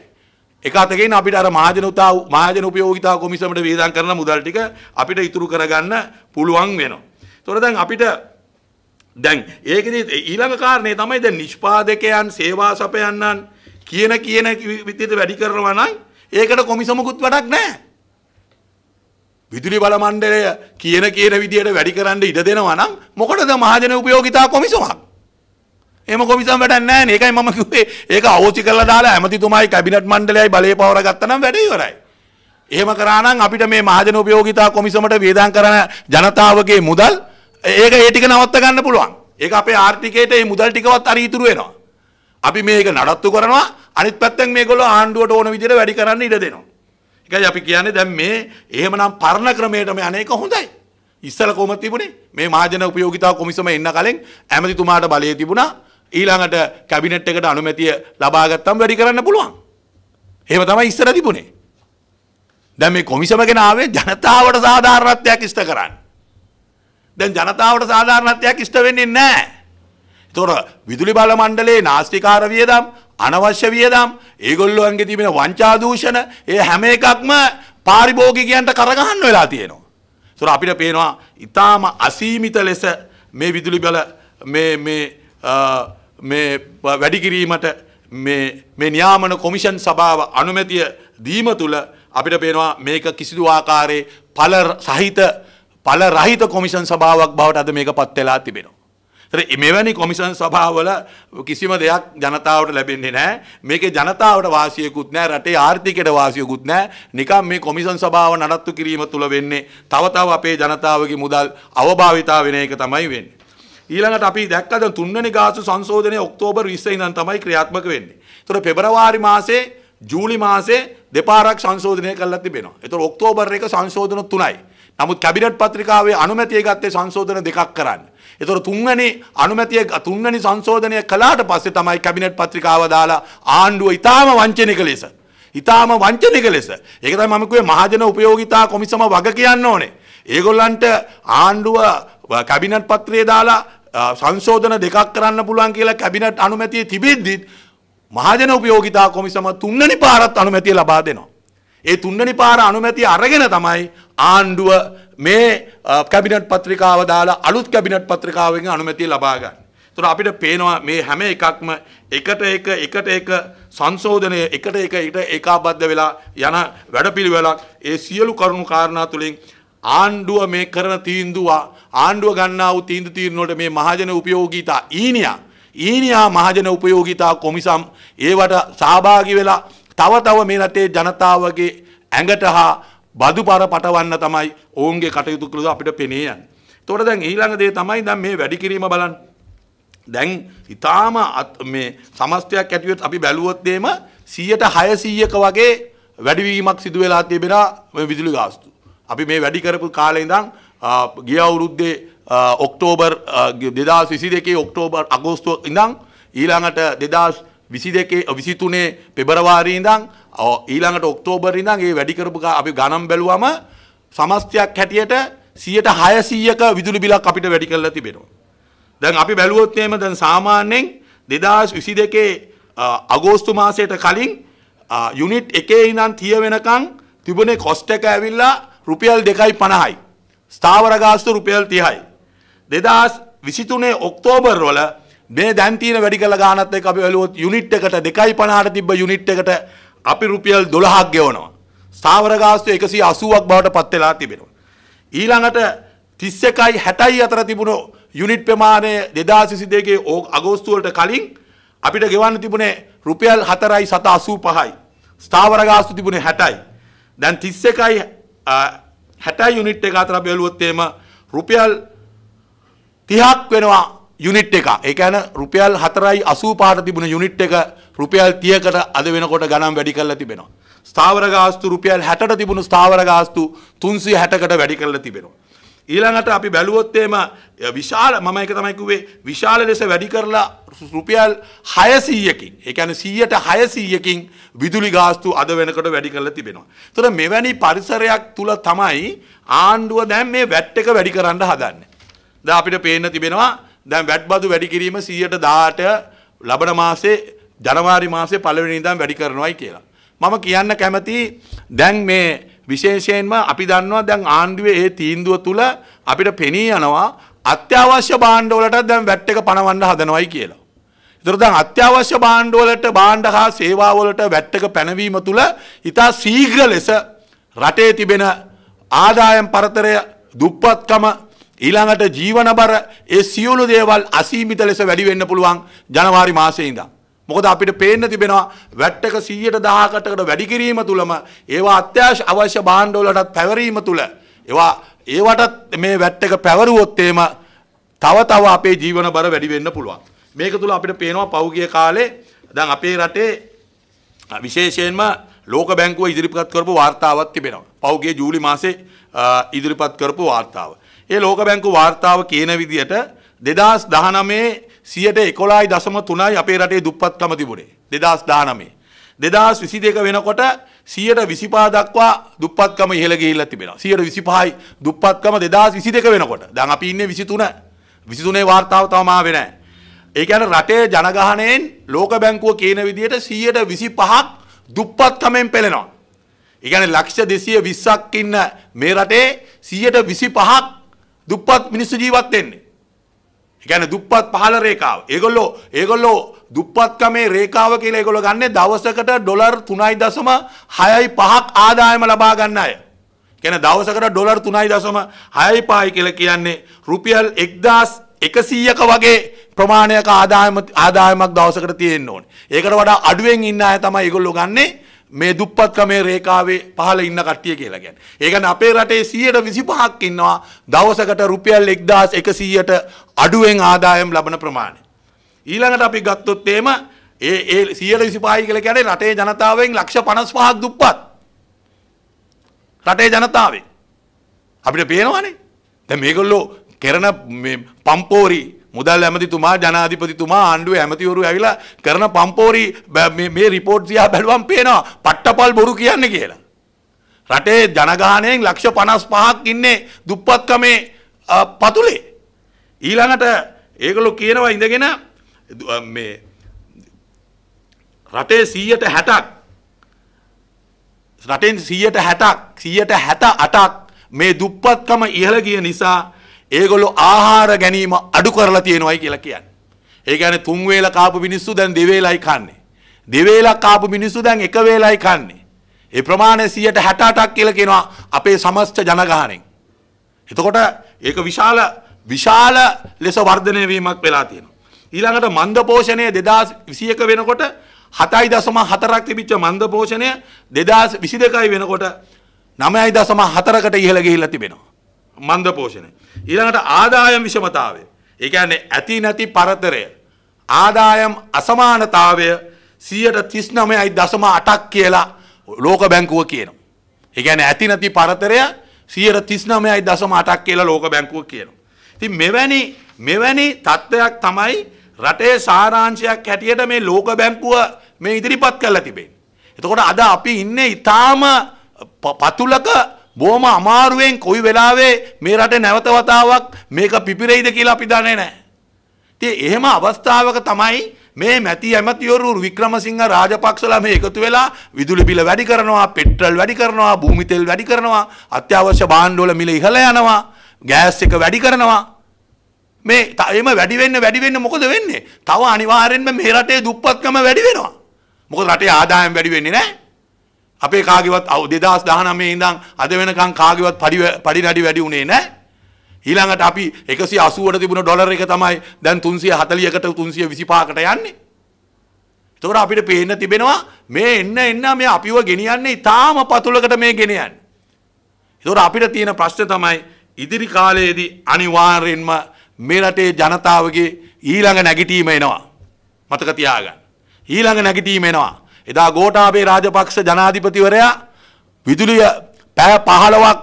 එක අතකින් අපිට අර මහජන උතා මහජන උපයෝගිතා කොමිසමට වේදම් කරන මුදල් ටික අපිට ඉතුරු කරගන්න පුළුවන් වෙනවා. ඒතොර දැන් අපිට දැන් ඒකෙදි ඊළඟ කාරණේ තමයි දැන් නිෂ්පාදකයන් සේවා සපයන්නන් කියන කියන විදිහට වැඩි කරනවා නම් ඒකට කොමිසමකුත් වැඩක් නැහැ. විදුලි බල මණ්ඩලය කියන කියන විදිහට වැඩි කරන්න ඉඩ දෙනවා නම් මොකටද මහජන උපයෝගිතා කොමිසමක්? එම කොමිසම් වැඩක් නැහැ නේ. ඒකයි මම කිව්වේ. ඒක අවෝසි කරලා දාලා ඇමතිතුමායි කැබිනට් මණ්ඩලයයි බලය පවර ගත්තනම් වැඩ ඉවරයි. එහෙම කරා නම් අපිට මේ මහජන උපයෝගිතා කොමිසමට වේදන් කරන ජනතාවගේ මුදල් ඒක ඒ ටික නවත්ත ගන්න පුළුවන්. ඒක අපේ ආර්ථිකයට මේ මුදල් ටිකවත් අර ඉතුරු වෙනවා. අපි මේක නඩත්තු කරනවා අනිත් පැත්තෙන් මේගොල්ලෝ ආණ්ඩුවට ඕන විදිහට වැඩි කරන්න ඉඩ දෙනවා. ඒකයි අපි කියන්නේ දැන් මේ එහෙමනම් පරණ ක්‍රමයටම අනේක හොඳයි. ඉස්සල කොහොමද තිබුණේ? මේ මහජන උපයෝගිතා කොමිසම එන්න කලින් ඇමතිතුමාට බලය තිබුණා. ඊළඟට කැබිනට් එකට අනුමැතිය ලබාගත්තම් වැඩි කරන්න පුළුවන්. එහෙම තමයි ඉස්සර තිබුණේ. දැන් මේ කොමිසම ගැන ආවේ ජනතාවට සාධාරණත්වයක් ඉෂ්ට කරන්න. දැන් ජනතාවට සාධාරණත්වයක් ඉෂ්ට වෙන්නේ නැහැ. ඒතොර විදුලි බල මණ්ඩලයේ නාස්තිකාර වියදම්, අනවශ්‍ය වියදම්, ඒගොල්ලෝන්ගේ තිබෙන වංචා දූෂණ, ඒ හැම එකක්ම පාරිභෝගිකයන්ට කරගහන්න වෙලා තියෙනවා. ඒතොර අපිට පේනවා ඊටාම අසීමිත ලෙස මේ විදුලි බල මේ මේ වැඩිකිරීමට මේ නියාමන කොමිෂන් සභාව අනුමැතිය දීම තුළ අපිට පේනවා මේක කිසිදු ආකාරයේ පල සහිත පල රහිත කොමිෂන් සභාවක් බවට අද මේක පත් වෙලා තිබෙනවා. මෙවැනි කොමිසන් සභාවල කිසිම දෙයක් ජනතාවට ලැබෙන්නේ නෑ මේක ජනතාවට වාසියකුත් නෑ රටේ ආර්ථිකයට වාසියකුත් නෑ නිකම් මේ කොමිසන් සභාව නඩත්තු කිරීම තුළ වෙන්නේ තව තව අපේ ජනතාවගේ මුදල් අවභාවිතා වෙන එක තමයි වෙන්නේ. ඊළඟට අපි දැක්කද තුන්වෙනි ගාසු සංශෝධනය ඔක්තෝබර් 20 ඉඳන් තමයි ක්‍රියාත්මක වෙන්නේ. ඒතර පෙබරවාරි මාසේ ජූලි මාසේ දෙපාරක් සංශෝධනය කරලා තිබෙනවා. ඒතර ඔක්තෝබර් එක සංශෝධන තුනයි. නමුත් කැබිනට් පත්‍රිකාවේ අනුමැතිය ගත්තේ සංශෝධන දෙකක් කරන්න. ඒතර තුන්වැනි අනුමැතිය තුන්වැනි සංශෝධනය කළාට පස්සේ තමයි කැබිනට් පත්‍රිකාව දාලා ආණ්ඩුව ඊටාම වංචනික ලෙස ඉතාම වංචනික ලෙස ඒක තමයි මම කිව්වේ මහජන උපයෝගිතා කොමිසම වග කියන්න ඕනේ. ඒගොල්ලන්ට ආණ්ඩුව කැබිනට් පත්‍රයේ දාලා සංශෝධන දෙකක් කරන්න පුළුවන් කියලා කැබිනට් අනුමැතිය තිබිද්දිත් මහජන උපයෝගිතා කොමිසම තුන්නනි පාරත් අනුමැතිය ලබා දෙනවා. ඒ තුන්නනි පාර අනුමැතිය අරගෙන තමයි ආණ්ඩුව මේ කැබිනට් පත්‍රිකාව දාලා අලුත් කැබිනට් පත්‍රිකාවෙන් අනුමැතිය ලබා ගන්න. ඒතර අපිට පේනවා මේ හැම එකක්ම එකට එක එකට එක සංශෝධනය එකට එක එකට ඒකාබද්ධ වෙලා යන වැඩපිළිවෙලක් ඒ සියලු කරුණු කාරණා තුලින් ආණ්ඩුව මේ කරන තීන්දුවා ආණ්ඩුව ගන්නාව තීන්දු තීරණයට මේ මහජන උපයෝගීතා ඊනියා ඊනියා මහජන උපයෝගීතා කොමිසම් ඒවට සහභාගි වෙලා තව තව මේ රටේ ජනතාවගේ ඇඟට හා බදුපර පටවන්න තමයි ඔවුන්ගේ කටයුතු කළ අපිට පෙනේ යන්නේ. එතකොට දැන් ඊළඟ දේ තමයි දැන් මේ වැඩි කිරීම බලන්න. දැන් ඊටාම මේ සමස්තයක් ඇතුළත් අපි බැලුවොත් දෙම 100ට 600ක වගේ වැඩිවීමක් සිදු වෙලා තිබෙනා විදුලි ගාස්තු. අපි මේ වැඩි කරපු කාලේ ඉඳන් ගිය අවුරුද්දේ ඔක්තෝබර් 2022 ඔක්තෝබර් අගෝස්තු ඉඳන් ඊළඟට 2022 23 පෙබරවාරි ඉඳන් ඊළඟට ඔක්තෝබර් ඉඳන් මේ වැඩි කරපු අපි ගණන් බැලුවම සමස්තයක් හැටියට 100%ක විදුලි බිලක් අපිට වැඩි කරලා තිබෙනවා. දැන් අපි බැලුවොත් එහෙම දැන් සාමාන්‍යයෙන් 2022 අගෝස්තු මාසයට කලින් යුනිට් එකේ ඉඳන් 30 වෙනකන් තිබුණේ කොස්ට් එක ඇවිල්ලා රුපියල් දෙකයි පණහයි. ස්ථාවරගාස්තු රුපියල් තිහයි. දෙදස් විසිතුනේ ඔක්තෝබර් වල මේ දැන්තීන වැඩි කළ ගානත් එක අපි වැලුවොත් යුනිට් එකට දෙකයි පණහට තිබ්බ යුනිට් එකට අපි රුපියල් දොළහක් ගෙවනවා. ස්ථාවරගාස්තු එකසි අසුවක් බවට පත් වෙලා තිබෙනවා. ඊළඟට තිස්ස එකයි හැටයි අතර තිබුණු යුනිට් ප්‍රමාණය දෙදා සිසිදේගේ ඕ අගෝස්තුවලට කලින් අපිට ගෙවන්න තිබුණේ රුපියල් හතරයි සත අසූ පහයි. ස්ථාවරගාස්තු තිබුණේ හැටයි. දැන් තිස්ස එකයි හැටයි යුනිට් එක අතර බැලුවොත් එහෙම රුපියල් 30ක් වෙනවා යුනිට් එක. ඒ කියන්නේ රුපියල් 4.85ට තිබුණ යුනිට් එක රුපියල් 30කට අද වෙනකොට ගණන් වැඩි කරලා තිබෙනවා. ස්ථාවර ගාස්තු රුපියල් 60ට තිබුණු ස්ථාවර ගාස්තු 360කට වැඩි කරලා තිබෙනවා. ඊළඟට අපි බැලුවොත් එම විශාල මම ඒක තමයි කිව්වේ විශාල ලෙස වැඩි කරලා රුපියල් 600කින් ඒ කියන්නේ 100ට 600කින් විදුලි ගාස්තු අද වෙනකොට වැඩි කරලා තිබෙනවා. ඒතර මෙවැනි පරිසරයක් තුල තමයි ආණ්ඩුව දැන් මේ වැට් එක වැඩි කරන්න හදන්නේ. දැන් අපිට පේන්න තිබෙනවා දැන් වැට් බදු වැඩි කිරීම 118 ලබන මාසේ ජනවාරි මාසේ පළවෙනි ඉඳන් වැඩි කරනවායි කියලා. මම කියන්න කැමති දැන් මේ විශේෂයෙන්ම අපි දන්නවා දැන් ආණ්ඩුවේ ඒ තීන්දුව තුළ අපිට පෙනී යනවා අත්‍යවශ්‍ය බාණ්ඩවලට දැන් වැට් එක පනවන්න හදනවයි කියලා. ඒතර දැන් අත්‍යවශ්‍ය බාණ්ඩවලට බාණ්ඩ හා සේවාවලට වැට් එක පැනවීම තුළ ඊටා ශීඝ්‍ර ලෙස රටේ තිබෙන ආදායම් පරතරය දුප්පත්කම ඊළඟට ජීවන බර ඒ සියලු දේවල් අසීමිත ලෙස වැඩි වෙන්න පුළුවන් ජනවාරි මාසයේ ඉඳන්. මොකද අපිට පේන්න තිබෙනවා වැට් එක 110%කට වැඩි කිරීම තුලම ඒවා අත්‍යවශ්‍ය අවශ්‍ය භාණ්ඩ වලටත් පැවරීම තුල ඒවා ඒවටත් මේ වැට් එක පැවරුවොත් එම තව තව අපේ ජීවන බර වැඩි වෙන්න පුළුවන්. මේක තුල අපිට පේනවා පෞගිය කාලේ දැන් අපේ රටේ විශේෂයෙන්ම ලෝක බැංකුව ඉදිරිපත් කරපු වාර්තාවක් තිබෙනවා. පෞගිය ජූලි මාසේ ඉදිරිපත් කරපු වාර්තාව. ඒ ලෝක බැංකු වාර්තාව කියන විදිහට 2019 සියට එකොලායි දසම තුනයි අපේ රටේ දුප්පත්කම තිබුණේ දෙදස් දානමේ. දෙදස් විසි දෙක වෙනකොට සියට විසිපා දක්වා දුපත්කම ඉහළ ගිහිල්ලා තිබෙනවා. සියට 25යි දුප්පත්කම 2022 වෙනකොට. දැන් අපි ඉන්නේ 23. 23ේ වார்த்தාව තවම ආවේ නැහැ. ඒ කියන්නේ රටේ ජනගහණයෙන් ලෝක බැංකුව කියන විදිහට 125ක් දුප්පත්කමෙන් පෙළෙනවා. ඒ කියන්නේ ලක්ෂ 220ක් ඉන්න මේ රටේ 125ක් දුප්පත් මිනිස්සු ජීවත් වෙන්නේ. එකන දුප්පත් පහල රේකාව. ඒගොල්ලෝ ඒගොල්ලෝ දුප්පත්කමේ රේකාව කියලා ඒගොල්ලෝ ගන්න දවසකට ඩොලර් 3.6යි 5ක් ආදායම ලබා ගන්න අය. කියන දවසකට ඩොලර් 3.6යි 5යි කියලා කියන්නේ රුපියල් 1100ක වගේ ප්‍රමාණයක ආදායම ආදායමක් දවසකට තියෙන්න ඕනේ. ඒකට වඩා අඩුවෙන් ඉන්න අය තමයි ඒගොල්ලෝ ගන්නේ මේ දුප්පත්කමේ රේකාවේ පහල ඉන්න කට්ටිය කියලා ගැන. ඒකන අපේ රටේ සියයට විසි පහක් ඉන්නවා දවසකට රුපියල් එක්දස් එකසීයට අඩුවෙන් ආදායම් ලබන ප්‍රමාණය. ඊළඟට අපි ගත්තොත් ඒම ඒ සියල විසිපාහි කළ ගැන රටේ ජනතාවෙන් ලක්ෂ පනස් පහක් දුප්පත්. රටේ ජනතාවේ. අපිට පේනවානේ දැ මේගොල්ලෝ කෙරන පම්පෝරී මුදල් ඇමතිතුමා ජනාධිපතිතුමා ආණ්ඩුවේ ඇමතිවරු ඇවිලා කරන පම්පෝරි මේ රිපෝට් සියා බැලුවම් පේනවා පට්ටපල් බොරු කියන්නේ කියලා. රටේ ජනගහනයෙන් ලක්ෂ පනස් පහක් ඉන්නේ දුප්පත්කමේ පතුලේ. ඊළඟට ඒගොලු කියනවා ඉඳගෙන මේ රටේ සීයට හැටක් රටෙන් සීයට හැටක් සීයට හැත අටක් මේ දුප්පත්කම ඉහළ ගිය නිසා ඒගොල්ලෝ ආහාර ගැනීම අඩු කරලා තියෙනවයි කියලා කියන්නේ. ඒ කියන්නේ තුන් වේලා කාපු මිනිස්සු දැන් දෙවේලයි කන්නේ. දෙවේලක් කාපු මිනිස්සු දැන් එක වේලයි කන්නේ. ඒ ප්‍රමාණය 168ක් කියලා කියනවා අපේ සමස්ත ජනගහණයෙන්. එතකොට ඒක විශාල විශාල ලෙස වර්ධනය වීමක් වෙලා තියෙනවා. ඊළඟට මන්ද පෝෂණය 2021 වෙනකොට 7.4ක් තිබිච්ච මන්ද පෝෂණය 2022යි වෙනකොට 9.4කට ඉහළ ගිහිල්ලා තිබෙනවා. මන්ද පෝෂණය. ඊළඟට ආදායම් විෂමතාවය. ඒ කියන්නේ ඇති නැති පරතරය. ආදායම් අසමානතාවය 139.8ක් කියලා ලෝක බැංකුව කියනවා. ඒ කියන්නේ ඇති නැති පරතරය 139.8ක් කියලා ලෝක බැංකුව කියනවා. ඉතින් මෙවැනි මෙවැනි තත්ත්වයක් තමයි රටේ සාරාංශයක් හැටියට මේ ලෝක බැංකුව මේ ඉදිරිපත් කරලා තිබෙන්නේ. එතකොට අද අපි ඉන්නේ ඊටාම පතුලක බොහොම අමාරුවෙන් කොයි වෙලාවේ මේ රටේ නැවත වතාවක් මේක පිපිරෙයිද කියලා අපි දන්නේ නැහැ. ඉතින් එහෙම අවස්ථාවක තමයි මේ මැති ඇමතිවරු වික්‍රමසිංහ රාජපක්ෂලා මේ එකතු වෙලා විදුලි බිල වැඩි කරනවා, පෙට්‍රල් වැඩි කරනවා, භූමි තෙල් වැඩි කරනවා, අත්‍යවශ්‍ය භාණ්ඩ වල මිල ඉහළ යනවා, ගෑස් එක වැඩි කරනවා. මේ එහෙම වැඩි වෙන්න වැඩි වෙන්න මොකද වෙන්නේ? තව අනිවාර්යෙන්ම මේ රටේ දුප්පත්කම වැඩි වෙනවා. මොකද රටේ ආදායම් වැඩි වෙන්නේ නැහැ. අපේ කාගවත් අව දෙදස් දානමේ ඉඳං අද වෙනකං කාගවත් පඩි නඩි වැඩි වුණේ නෑ ඊළඟට අපි එකසි අසුවට තිබුණ ඩොලර එක තමයි දැන් තුන්සිය හතලියකට තුන්සිය විසිපාකට යන්නේ. තොර අපිට පේන්න තිබෙනවා මේ එන්න එන්න මේ අපිව ගෙනියන්නේ ඉතාම පතුලකට මේ ගෙනයන්. තොර අපිට තියෙන ප්‍රශ්න තමයි ඉදිරි කාලයේදී අනිවාර්යෙන්ම මේ රටේ ජනතාවගේ ඊළඟ නැගිටීම එනවා. මතක තියාගන්න. ඊළඟ නැගිටීම එනවා. එදා ගෝටාබේ රාජපක්ෂ ජනාධිපතිවරයා විදුලිය පැය පහළවක්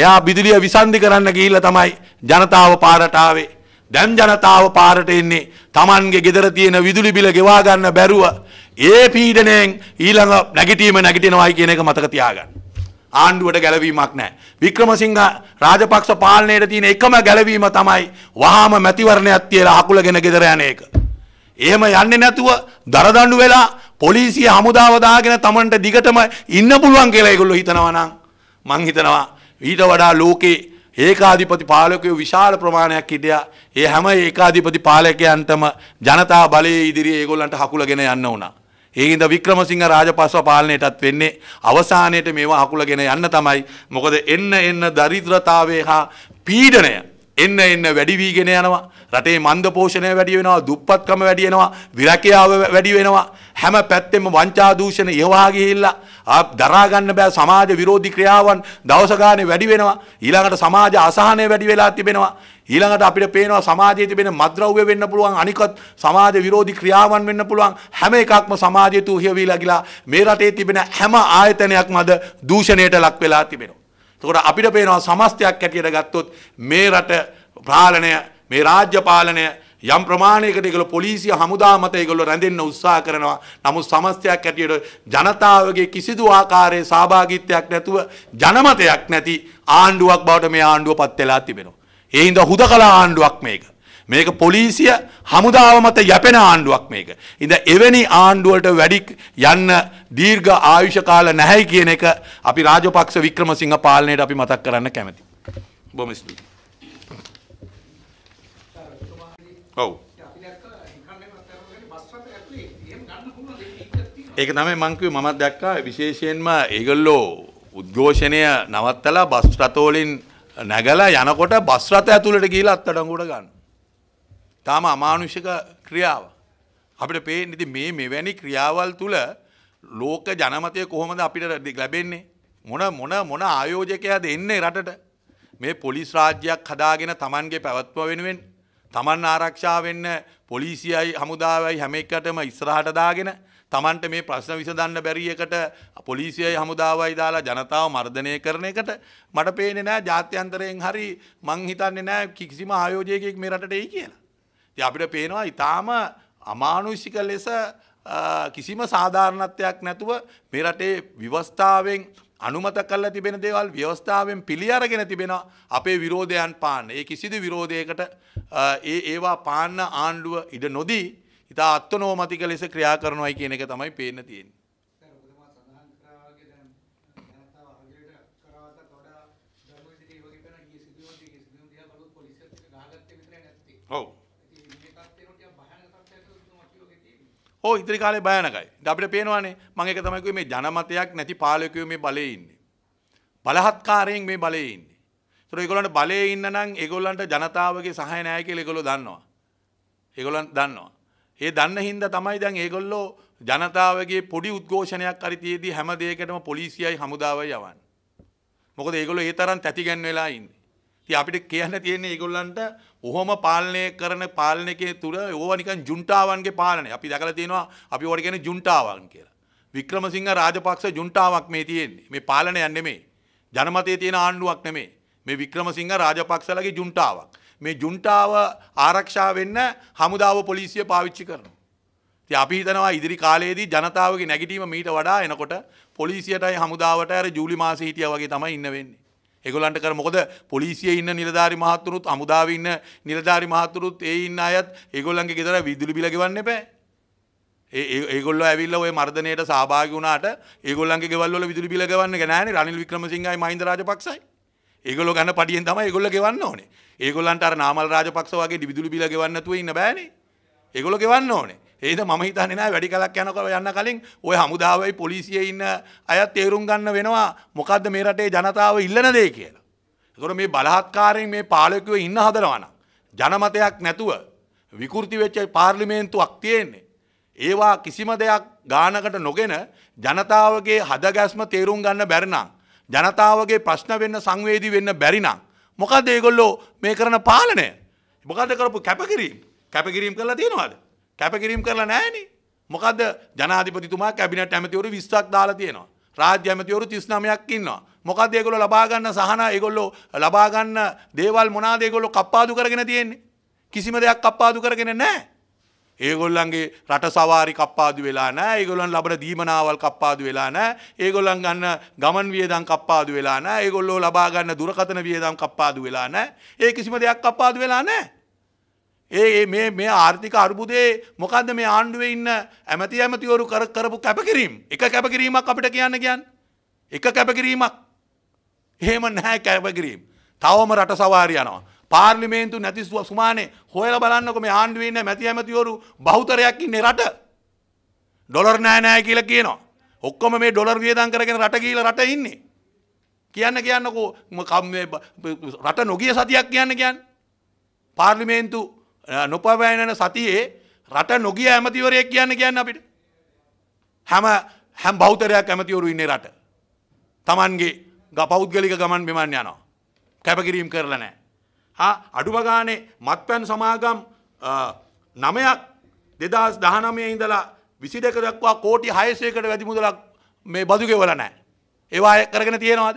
එයා විදුලිය විසන්ධි කරන්න ගිහිල්ලා තමයි ජනතාව පාරට ආවේ. දැන් ජනතාව පාරට එන්නේ Tamanගේ gedara තියෙන විදුලි බිල ගෙවා ගන්න බැරුව ඒ පීඩණයෙන් ඊළඟ නැගිටීම නැගිටිනවයි කියන එක මතක තියාගන්න. ආණ්ඩුවට ගැලවීමක් නැහැ. වික්‍රමසිංහ රාජපක්ෂ පාලනයට තියෙන එකම ගැලවීම තමයි වහාම මැතිවරණයක් තියලා අකුලගෙන ගෙදර යන එක. එහෙම යන්නේ නැතුව දරදඬු වෙලා පොලිසිය හමුදාව දාගෙන Tamanට දිගටම ඉන්න පුළුවන් කියලා ඒගොල්ලෝ හිතනවා නම් මං හිතනවා ඊට වඩා ලෝකේ ඒකාධිපති පාලකයෝ විශාල ප්‍රමාණයක් හිටියා. ඒ හැම ඒකාධිපති පාලකයන්ටම ජනතා බලයේ ඉදිරියේ ඒගොල්ලන්ට හකුලගෙන යන්න වුණා. ඒකින්ද වික්‍රමසිංහ රාජපක්ෂ පාලනයටත් වෙන්නේ අවසානයේට මේවා හකුලගෙන යන්න තමයි. මොකද එන්න එන්න දරිද්‍රතාවය හා පීඩනය එන්න එන්න වැඩි වීගෙන යනවා රටේ මන්ද පෝෂණය වැඩි වෙනවා දුප්පත්කම වැඩි වෙනවා විරකයාව වැඩි වෙනවා හැම පැත්තෙම වංචා දූෂණ ඒවා ගිහිල්ලා දරා ගන්න බෑ සමාජ විරෝධී ක්‍රියාවන් දවස ගානේ වැඩි වෙනවා ඊළඟට සමාජ අසහනය වැඩි වෙලා තිබෙනවා ඊළඟට අපිට පේනවා සමාජයේ තිබෙන මද්ද්‍රව්‍ය වෙන්න පුළුවන් අනිකත් සමාජ විරෝධී ක්‍රියාවන් වෙන්න පුළුවන් හැම එකක්ම සමාජය තුහියවිලා ගිලා මේ රටේ තිබෙන හැම ආයතනයක්ම අද දූෂණයට ලක් වෙලා තිබෙනවා එතකොට අපිට පේනවා සමස්තයක් හැටියට ගත්තොත් මේ රට පාලනය මේ රාජ්‍ය පාලනය යම් ප්‍රමාණයකට ඒගොල්ලෝ පොලිසිය හමුදා මත ඒගොල්ලෝ රැඳෙන්න උත්සාහ කරනවා. නමුත් සමස්තයක් ඇටියට ජනතාවගේ කිසිදු ආකාරයේ සහභාගීත්වයක් නැතුව ජනමතයක් නැති ආණ්ඩුවක් බවට මේ ආණ්ඩුව පත් වෙලා තිබෙනවා. ඒ හින්දා හුදකලා ආණ්ඩුවක් මේක. මේක පොලිසිය හමුදාව මත යැපෙන ආණ්ඩුවක් මේක. ඉඳ එවැනි ආණ්ඩුවලට වැඩි යන්න දීර්ඝ ආයුෂ කාල නැහැයි කියන එක අපි රාජපක්ෂ වික්‍රමසිංහ පාලනයට අපි මතක් කරන්න කැමැති. බොහොම ස්තුතියි. ඔව්. ඒක තමයි මං කිව්වේ මමත් දැක්කා විශේෂයෙන්ම ඒගොල්ලෝ උද්ඝෝෂණය නවත්තලා බස් රථවලින් නැගලා යනකොට බස් රථ ඇතුළට ගිහිලා අත්අඩංගුවට ගන්න. තාම අමානුෂික ක්‍රියාව. අපිට පේන්නේ ඉතින් මේ මෙවැනි ක්‍රියාවල් තුල ලෝක ජනමතය කොහොමද අපිට ලැබෙන්නේ? මොන මොන මොන ආයෝජකයාද එන්නේ රටට? මේ පොලිස් රාජ්‍යයක් හදාගෙන Tamanගේ පැවැත්ම වෙනුවෙන් තමන් ආරක්ෂා වෙන්න පොලිසියයි හමුදාවයි හැම එකටම ඉස්සරහට දාගෙන තමන්ට මේ ප්‍රශ්න විසඳන්න බැරි එකට පොලිසියයි හමුදාවයි දාලා ජනතාව මර්ධනය කරන එකට මට පේන්නේ නෑ ජාත්‍යන්තරයෙන් හරි මං හිතන්නේ නෑ කිසිම ආයෝජකයෙක් මේ රටට එයි කියලා. ඉතින් අපිට පේනවා ඊටාම අමානුෂික ලෙස කිසිම සාධාරණත්වයක් නැතුව මේ රටේ විවස්ථාවෙන් අනුමත කරලා තිබෙන දේවල් ව්‍යවස්ථාවෙන් පිළිඅරගෙන තිබෙන අපේ විරෝධයන් පාන්න ඒ කිසිදු විරෝධයකට ඒ ඒවා පාන්න ආණ්ඩුව ඉඩ නොදී ඉතා අත්වනෝමතික ලෙස ක්‍රියා කරනවයි කියන එක තමයි පේන තියෙන්. හෝ ඉදිරි කාලේ භයානකයි. අපිට පේනවානේ මම ඒක තමයි මේ ජනමතයක් නැති පාලකයෝ මේ බලේ ඉන්නේ. බලහත්කාරයෙන් මේ බලේ ඉන්නේ. ඒතර ඒගොල්ලන්ට බලේ ඉන්න නම් ඒගොල්ලන්ට ජනතාවගේ සහාය නැහැ කියලා ඒගොල්ලෝ දන්නවා. ඒගොල්ලන් දන්නවා. ඒ දන්න හින්දා තමයි දැන් ඒගොල්ලෝ ජනතාවගේ පොඩි උද්ඝෝෂණයක් හරි තියේදී හැම දෙයකටම පොලිසියයි හමුදාවයි යවන්නේ. මොකද ඒගොල්ලෝ ඒ තරම් තැතිගැන් වෙලා ඉන්නේ. ති අපිට කියන්න තියන්නේ ඒගොල්ලන්ට ඔහොම පාලනය කරන පාලනක තුළ ඕවනිකන් ජුන්ටාවන්ගේ පාලනය අපි දකල තියෙනවා අපි ඕඩ ගැන ජුන්ටාවන් කියලා. වික්‍රමසිංහ රාජපක්ෂ ජුන්ටාවක් මේ තියෙන්නේ මේ පාලනය යන්නෙමේ. ජනමතය තියෙන ආණ්ඩුවක් නෙමේ මේ වික්‍රමසිංහ රාජපක්ෂලගේ ජුන්ටාවක්. මේ ජුන්ටාව ආරක්ෂා වෙන්න හමුදාව පොලිසිය පාවිච්චි කරනවා. අපි හිතනවා ඉදිරි කාලයේදී ජනතාවගේ නැගිටීම මීට වඩා එනකොට පොලිසියටයි හමුදාවට ඇර ජූලි මාසේ හිටිය වගේ තමයි ඉන්න වෙන්නේ. එගොලන්ට කර මොකද පොලිසිය ඉන්න නිලධාරි මහත්තුරුත් අමුදාව ඉන්න නිලධාරි මහත්තුරුත් ඒ ඉන්න අයත් ඒගොල්ලන්ගේ ගෙදර විදුලි බිල ගෙවන්න එපෑ. ඒ ඒගොල්ලෝ ඇවිල්ලා ওই මර්ධනයට සහභාගී වුණාට ඒගොල්ලන්ගේ ගෙවල් වල විදුලි බිල ගෙවන්නේ නැහැ නේ රනිල් වික්‍රමසිංහයි මහින්ද රාජපක්ෂයි. ඒගොල්ලෝ ගන්න පඩියෙන් තමයි ඒගොල්ලෝ ගෙවන්න ඕනේ. ඒගොල්ලන්ට අර නාමල් රාජපක්ෂ වගේ විදුලි බිල ගෙවන්න නැතුව ඉන්න බෑනේ. ඒගොල්ලෝ ගෙවන්න ඕනේ. ඒද ම හිතන්නේ නෑ වැඩි කලක් යනකොට යන්න කලින් ওই හමුදාවයි පොලිසියේ ඉන්න අය තේරුම් ගන්න වෙනවා මොකද්ද මේ රටේ ජනතාව ඉල්ලන දේ කියලා. ඒතකොට මේ බලහත්කාරයෙන් මේ පාලකයෝ ඉන්න හදනවා නම් ජනමතයක් නැතුව විකෘති වෙච්ච පාර්ලිමේන්තුවක් තියෙන්නේ. ඒවා කිසිම දෙයක් ගානකට නොගෙන ජනතාවගේ හදගැස්ම තේරුම් ගන්න බැරිනම් ජනතාවගේ ප්‍රශ්න වෙන්න සංවේදී වෙන්න බැරිනම් මොකද ඒගොල්ලෝ මේ කරන පාලනය මොකද කරපු කැපකිරීම් කැපකිරීම් කරලා තියෙනවාද කැපකිරීම් කරලා නෑනේ. මොකද ජනාධිපතිතුමා කැබිනට ඇමතිවරු 20ක් දාලා තියෙනවා. රාජ්‍ය ඇමතිවරු 39ක් ඉන්නවා. මොකද ඒගොල්ලෝ ලබා ගන්න සහන ඒගොල්ලෝ ලබා ගන්න දේවල් මොනවාද ඒගොල්ලෝ කප්පාදු කරගෙන තියෙන්නේ? කිසිම දෙයක් කප්පාදු කරගෙන නැහැ. ඒගොල්ලන්ගේ රට සවාරි කප්පාදු වෙලා නෑ ඒගොල්ලන් ලබන දීමනාවල් කප්පාදු වෙලා නෑ ඒගොල්ලන් ගන්න ගමන් වියදම් කප්පාදු වෙලා නෑ ඒගොල්ලෝ ලබා ගන්න දුරකථන වියදම් කප්පාදු වෙලා නෑ ඒ කිසිම දෙයක් කප්පාදු වෙලා නෑ ඒ මේ මේ ආර්ථික අර්බුදේ මොකක්ද මේ ආණ්ඩුවේ ඉන්න ඇමති ඇමතිවරු කර කරපු කැපකිරීම් එක කැපකිරීමක් අපිට කියන්න කියන්න එක කැපකිරීමක් එහෙම නැහැ කැපකිරීම් තවම රට සවාරි යනවා පාර්ලිමේන්තු නැති සුමානේ හොයලා බලන්නකො මේ ආණ්ඩුවේ ඉන්න ඇමති ඇමතිවරු බහුතරයක් ඉන්නේ රට ඩොලර් නෑ නෑ කියලා කියනවා ඔක්කොම මේ ඩොලර් වියදම් කරගෙන රට ගිහලා රට ඉන්නේ කියන්න කියන්නකෝ රට නොගිය සතියක් කියන්න කියන්නේ පාර්ලිමේන්තු නොපවැයනන සතියේ රට නොගිය ඇමතිවරයෙක් කියන්න කියන්න අපිට. හැම හැම් බෞතරයක් ඇමතිවරු ඉන්නේ රට. තමන්ගේ ග පෞද්ගලික ගමන් බිමන් යනවා. කැපකිරීම් කරලා නෑ. හා අඩුවගානේ මත්පැන් සමාගම් නමයක් දෙදස් දහනමය ඉඳලා විසි දෙක දක්වා කෝටි හයසයකට වැදි මුදලක් මේ බදුගෙවල නෑ. ඒවා කරගෙන තියෙනවාද.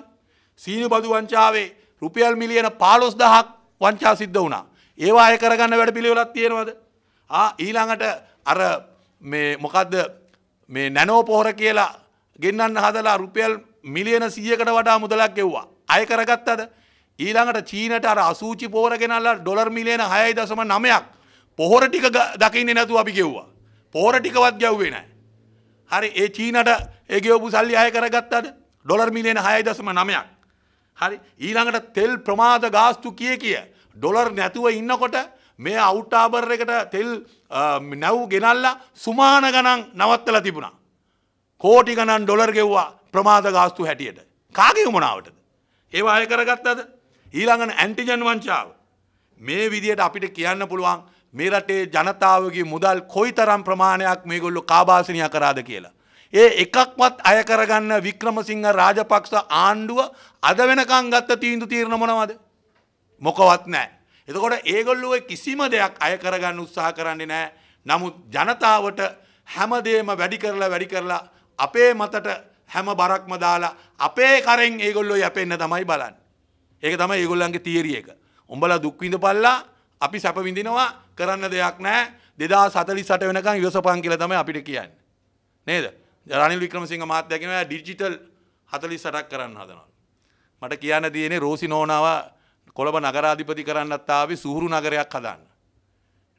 සීනු බදු වංචාවේ රුපියල් මිලියන පාලොස් දහක් වංචා සිද්ධ වුණා. ඒවා අය කරගන්න වැඩ පිළිවෙලක් තියෙනවද ඊළඟට අර මේ මොකක්ද මේ නැනෝ පොහොර කියලා ගෙන්න්න හදලා රුපියල් මිලියන සියකට වඩා මුදලක් එව්වා අය කරගත්තද ඊළඟට චීනට අර අසූචි පෝර ගෙනල්ලා ඩොර් මිලියන හයයි දසම නමයක් පොහොර ටික දකින්නේ නැතු අපි ගෙව්වා පෝර ටිකවත් ගැව්වේ නෑ හරි ඒ චීනට ඒ ගෙවපු සල්ලි අය කරගත්තද ඩොර් මිලියන හයයි දසම නමයක් හරි ඊළඟට තෙල් ප්‍රමාද ගාස්තු කිය කිය ඩොලර් නැතුව ඉන්නකොට මේ අවුටාබර් එකට තෙල් නැව් ගෙනල්ලා සුමාන ගණන් නවත්තල තිබුණා. කෝටි ගණන් ඩොලර් ගෙව්වා ප්‍රමාද ගාස්තු හැටියට. කාගේ උමනාවටද. ඒවා අය කරගත්තද ඊළඟන ඇන්ටිජන් වංචාව. මේ විදියට අපිට කියන්න පුළුවන් මේ රටේ ජනතාවගේ මුදල් කොයි තරම් ප්‍රමාණයක් මේගොල්ලු කාබාසනය කරාද කියලා. ඒ එකක්වත් අය කරගන්න වික්‍රමසිංහ රාජපක්ෂ ආණ්ඩුව අද වෙනකං ගත්ත තීන්දු තීරණ මොනවද. මොකවත් නෑ. එතකොට ඒගොල්ලුව කිසිම දෙයක් අය කරගන්න උත්සාහ කරන්නේ නෑ. නමුත් ජනතාවට හැමදේම වැඩි කරලා වැඩි කරලා අපේ මතට හැම බරක්ම දාලා අපේ කරෙන් ඒගොල්ලෝ යැපෙන්න තමයි බලන්න. ඒක තමයි ඒගොල්ලන්ගේ තීරිය එක. උඹලා දුක් විඳපල්ලා අපි සැප විඳිනවා කරන්න දෙයක් නෑ 2048 වෙනකන් ඉවසපන් කියලා තමයි අපිට කියන්නේ. නේද? රනිල් වික්‍රමසිංහ මහත්තයා කියනවා ඩිජිටල් 48ක් කරන්න හදනවා. මට කියන්න තියෙන්නේ රෝසි නෝනාව කොළඹ නගරාධිපති කරන්නත් ආවේ සූරු නගරයක් හදන්න.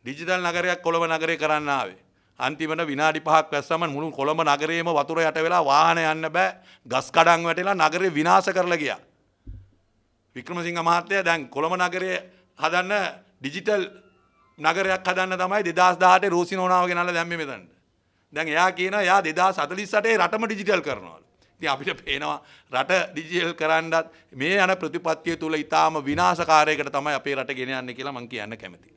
ඩිජිටල් නගරයක් කොළඹ නගරේ කරන්න ආවේ. අන්තිමට විනාඩි පහක් වැස්සම මුළු කොළඹ නගරේම වතුර යට වෙලා වාහන යන්න බෑ. ගස් කඩන් වැටලා නගරේ විනාශ කරලා ගියා. වික්‍රමසිංහ මහත්තයා දැන් කොළඹ නගරයේ හදන්න ඩිජිටල් නගරයක් හදන්න තමයි 2018 රෝසිනෝනාව ගෙනල්ලා දැම්මේ මෙතනට. දැන් එයා කියනවා එයා 2048 රටම ඩිජිටල් කරනවා. ඉතින් අපිට පේනවා රට ඩිජිටල් කරන්නත් මේ යන ප්‍රතිපත්තිය තුල ඊටාම විනාශකාරයකට තමයි අපේ රට ගෙන යන්නේ කියලා මම කියන්න කැමතියි.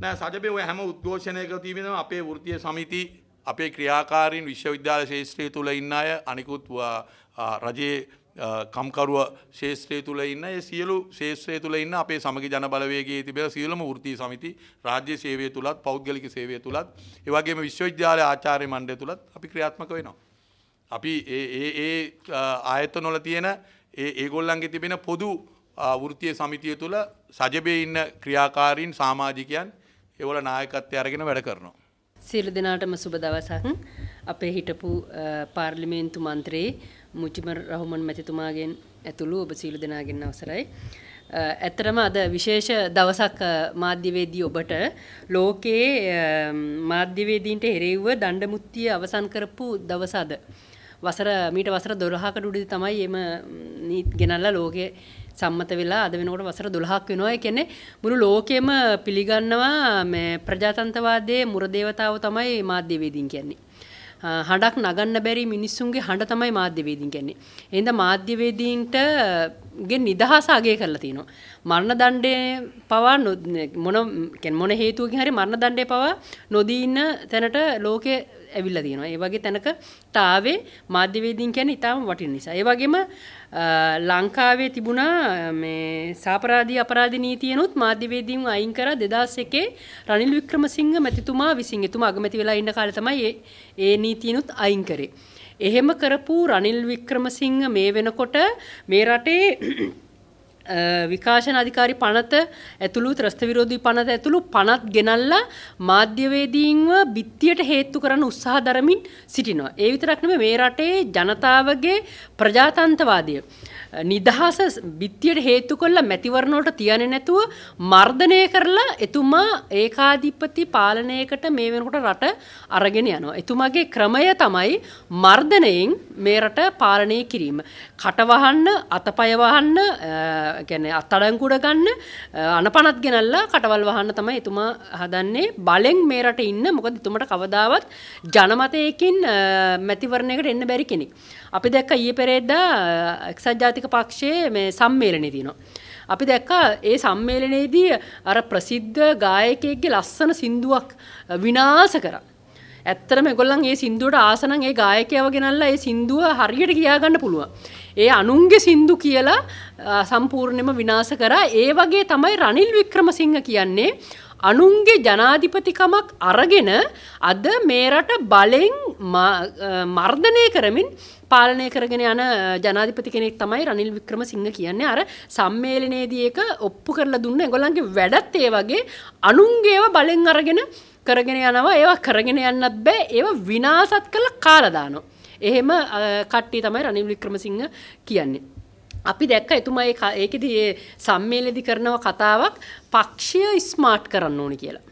නෑ සජබේ ඔය හැම උද්ඝෝෂණයක තියෙනවා අපේ වෘත්තීය සමිති අපේ ක්‍රියාකාරීන් විශ්වවිද්‍යාල ශේෂ්ත්‍රය තුල ඉන්න අය අනිකුත් රජයේ කම්කරුව ශේත්‍රය තුළ ඉන්න සියලු ශේත්‍රය තුළ ඉන්න අපේ සමග ජන බලවේගේ තිබෙන සියලම ෘතිය සමිති රාජ්‍ය සේවය තුළත් පෞද්ගලික සේවය තුළත් ඒවගේම විශ්වවිද්‍යාලය ආචාර්ය මණ්ඩය තුළත් අපි ක්‍රියාත්මක වෙනවා. අපි ඒ ඒ ආයතනොල තියෙන ඒ ඒගොල්ලන්ගේ තිබෙන පොදු වෘතිය සමිතිය තුළ සජබේ ඉන්න ක්‍රියාකාරීන් සාමාජිකයන් ඒවල නායකත්වය අරගෙන වැඩ කරනවා. සියලු දෙනාටම සුබ දවසක් අපේ හිටපු පාර්ලිමේන්තු මන්ත්‍රයේ මුචිමර් රහුමන් මැතිතුමාගෙන් ඇතුළු ඔබ සීලු දෙනාගෙන් අවසරයි. ඇත්තරම අද විශේෂ දවසක් මාධ්‍යවේදී ඔබට ලෝකයේ මාධ්‍යවේදීන්ට හෙරෙව්ව දණ්ඩමුත්තිය අවසන් කරපු දවස අද. වසර මීට වසර 12කට උඩදී තමයි එම නීති ගෙනල්ලා ලෝකයේ සම්මත වෙලා අද වෙනකොට වසර 12ක් වෙනවා. ඒ කියන්නේ මුළු ලෝකෙම පිළිගන්නවා මේ ප්‍රජාතන්ත්‍රවාදයේ මුරදේවතාව තමයි මාධ්‍යවේදීන් කියන්නේ. හඬක් නගන්න බැරි මිනිස්සුන්ගේ හඬ තමයි මාධ්‍යවේදීන් කියන්නේ. එහෙනම් මාධ්‍යවේදීන්ට ගෙන් නිදහස අගය කරලා තිනවා. මරණ දණ්ඩේ පවා මොන කියන්නේ මොන හේතුවකින් හරි මරණ දණ්ඩේ පවා නොදී ඉන්න තැනට ලෝකේ ඇවිල්ලා තියෙනවා. ඒ වගේ තැනකට ආවේ මාධ්‍යවේදීන් කියන්නේ ඊටාම වටින නිසා. ඒ වගේම ලංකාවේ තිබුණා මේ සාපරාධී අපරාධ නීතියනොත් මාධ්‍යවේදීන් අයින් කරා 2001 රනිල් වික්‍රමසිංහ මැතිතුමා විසින් එතුමා අගමැති වෙලා ඉන්න කාලේ තමයි ඒ නීතියනොත් අයින් කරේ. එහෙම කරපු රනිල් වික්‍රමසිංහ මේ වෙනකොට මේ රටේ විකාශන අධිකාරි පනත ඇතුළු ත්‍රස්ත විරෝධී පනත ඇතුළු පනත් ගෙනල්ලා මාධ්‍යවේදීන්ව බිත්තියට හේතු කරන්න උත්සාහ දරමින් සිටිනවා. ඒ විතරක් නෙමෙයි මේ රටේ ජනතාවගේ ප්‍රජාතන්ත්‍රවාදය නිදහස බිත්තියට හේතු කොල්ලා මැතිවරණවලට තියන නැතුව මර්ධනය කරලා එතුමා ඒකාධිපති පාලනයකට මේ වෙනකොට රට අරගෙන යනවා. එතුමාගේ ක්‍රමය තමයි මර්ධනයෙන් මේ රට පාලනය කිරීම. කටවහන්න, අතපය වහන්න, කියන්නේ අත්අඩංගුඩ ගන්න, අනපනත් ගෙනල්ලා කටවල් වහන්න තමයි එතුමා හදන්නේ. බලෙන් මේ රට ඉන්න මොකද එතුමට කවදාවත් ජනමතයකින් මැතිවරණයකට එන්න බැරි කෙනෙක්. අපි දැක්ක ඊයේ පෙරේදා එක්සත් ජාතික පක්ෂයේ මේ සම්මේලනේ තියෙනවා. අපි දැක්කා ඒ සම්මේලනයේදී අර ප්‍රසිද්ධ ගායකයෙක්ගේ ලස්සන සින්දුවක් විනාශ කරා. ඇත්තටම ඒගොල්ලන් ඒ සින්දුවට ආස නම් ඒ ගායකයව ගෙනල්ලා ඒ සින්දුව හරියට කියා ගන්න පුළුවන්. ඒ අනුන්ගේ සින්දු කියලා සම්පූර්ණයෙන්ම විනාශ කරා. ඒ වගේ තමයි රනිල් වික්‍රමසිංහ කියන්නේ අනුන්ගේ ජනාධිපතිකමක් අරගෙන අද මේ රට බලෙන් මර්ධනය කරමින් පාලනය කරගෙන යන ජනාධිපති කෙනෙක් තමයි රනිල් වික්‍රම සිංහ කියන්නේ අර සම්මේලනයේදක ඔප්පු කරලා දුන්න ගොලන්ගේ වැඩත් ඒ වගේ අනුන්ගේව බලෙන් අරගෙන කරගෙන යනවා ඒවා කරගෙන යන්නත් බෑ ඒවා විනාසත් කළ කාලදානො. එහෙම කට්ටි තමයි රනිල් වික්‍රම සිංහ කියන්නේ. අපි දැක්ක එතුමයි ඒකෙදි ඒ සම්මේලෙදි කරනව කතාවක් පක්ෂය ස්මාර්ට් කරන්න ඕනි කියලා.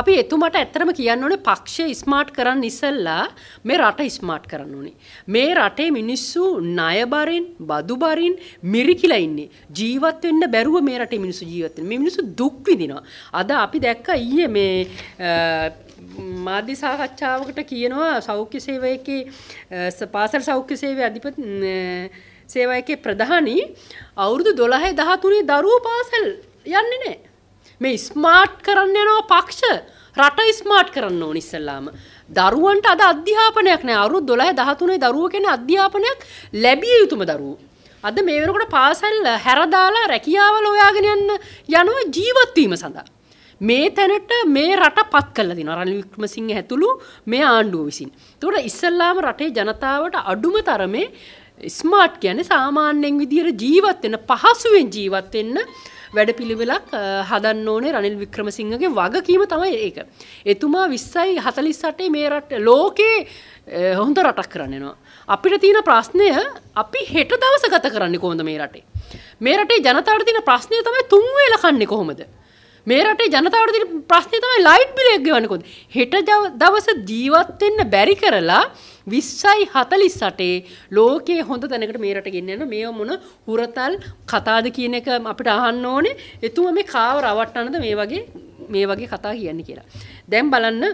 අපි එතුමට ඇත්තරම කියන්න ඕනේ පක්ෂය ස්මාර්ට් කරන්න ඉසල්ලා මේ රට ස්මාර්ට් කරන්න ඕනේ. මේ රටේ මිනිස්සු ණයබරින්, බදුබරින් මිරිකිලා ඉන්නේ. ජීවත් වෙන්න බැරුව මේ රටේ මිනිස්සු ජීවත් වෙන. මේ මිනිස්සු දුක් විඳිනවා. අද අපි දැක්ක ඊයේ මේ මාධ්‍ය සාකච්ඡාවකට කියනවා සෞඛ්‍ය සේවයකේ පාසල් සෞඛ්‍ය සේවය අධිපති සේවයකේ ප්‍රධානී අවුරුදු 12 13 දරුවෝ පාසල් යන්නේ නැහැ. මේ ස්මාර්ට් කරන්න යනවා පක්ෂ රට ස්මාර්ට් කරන්න ඕන ඉස්සල්ලාම. දරුවන්ට අද අධ්‍යාපනයක් නෑ අරු 12 13 දරුවෝ කෙන අධ්‍යාපනයක් ලැබිය යුතුම දරුවෝ. අද මේ වෙනකොට පාසල් හැරදාලා රැකියාවල හොයාගෙන යන්න යනවා ජීවත් වීම සඳහා. මේ තැනට මේ රට පත් කළා දිනවා රනිල් වික්‍රමසිංහ ඇතුළු මේ ආණ්ඩුව විසින්. ඒතකොට ඉස්සල්ලාම රටේ ජනතාවට අඩුම තරමේ ස්මාර්ට් කියන්නේ සාමාන්‍යයෙන් විදියට ජීවත් වෙන පහසුවෙන් ජීවත් වෙන්න වැඩ පිළිවෙලක් හදන්න ඕනේ රනිල් වික්‍රමසිංහගේ වගකීම තමයි ඒක. එතුමා විස්සයි හතලිස්සටේ මේ රට ලෝකේ හොඳ රටක් කරන්නවා. අපිට තියෙන ප්‍රශ්නය අපි හෙට දවස ගත කරන්නේ කොහොමද මේ රටේ. මේ රටේ ජනතාවට තියෙන ප්‍රශ්නය තමයි තුන්වේල කන්නේ කොහොමද. මේ රටේ ජනතාවට තියෙන ප්‍රශ්නේ තමයි ලයිට් බිල් එක ගෙවන්නේ කොහොමද? හෙට දවස ජීවත් වෙන්න බැරි කරලා 20යි 48 ලෝකයේ හොඳ දැනකට මේ රට ගෙන්න යන මේ මොන හුරතල් කතාද කියන එක අපිට අහන්න ඕනේ. එතුම මේ කාව රවට්ටන්නද මේ වගේ මේ වගේ කතා කියන්නේ කියලා. දැන් බලන්න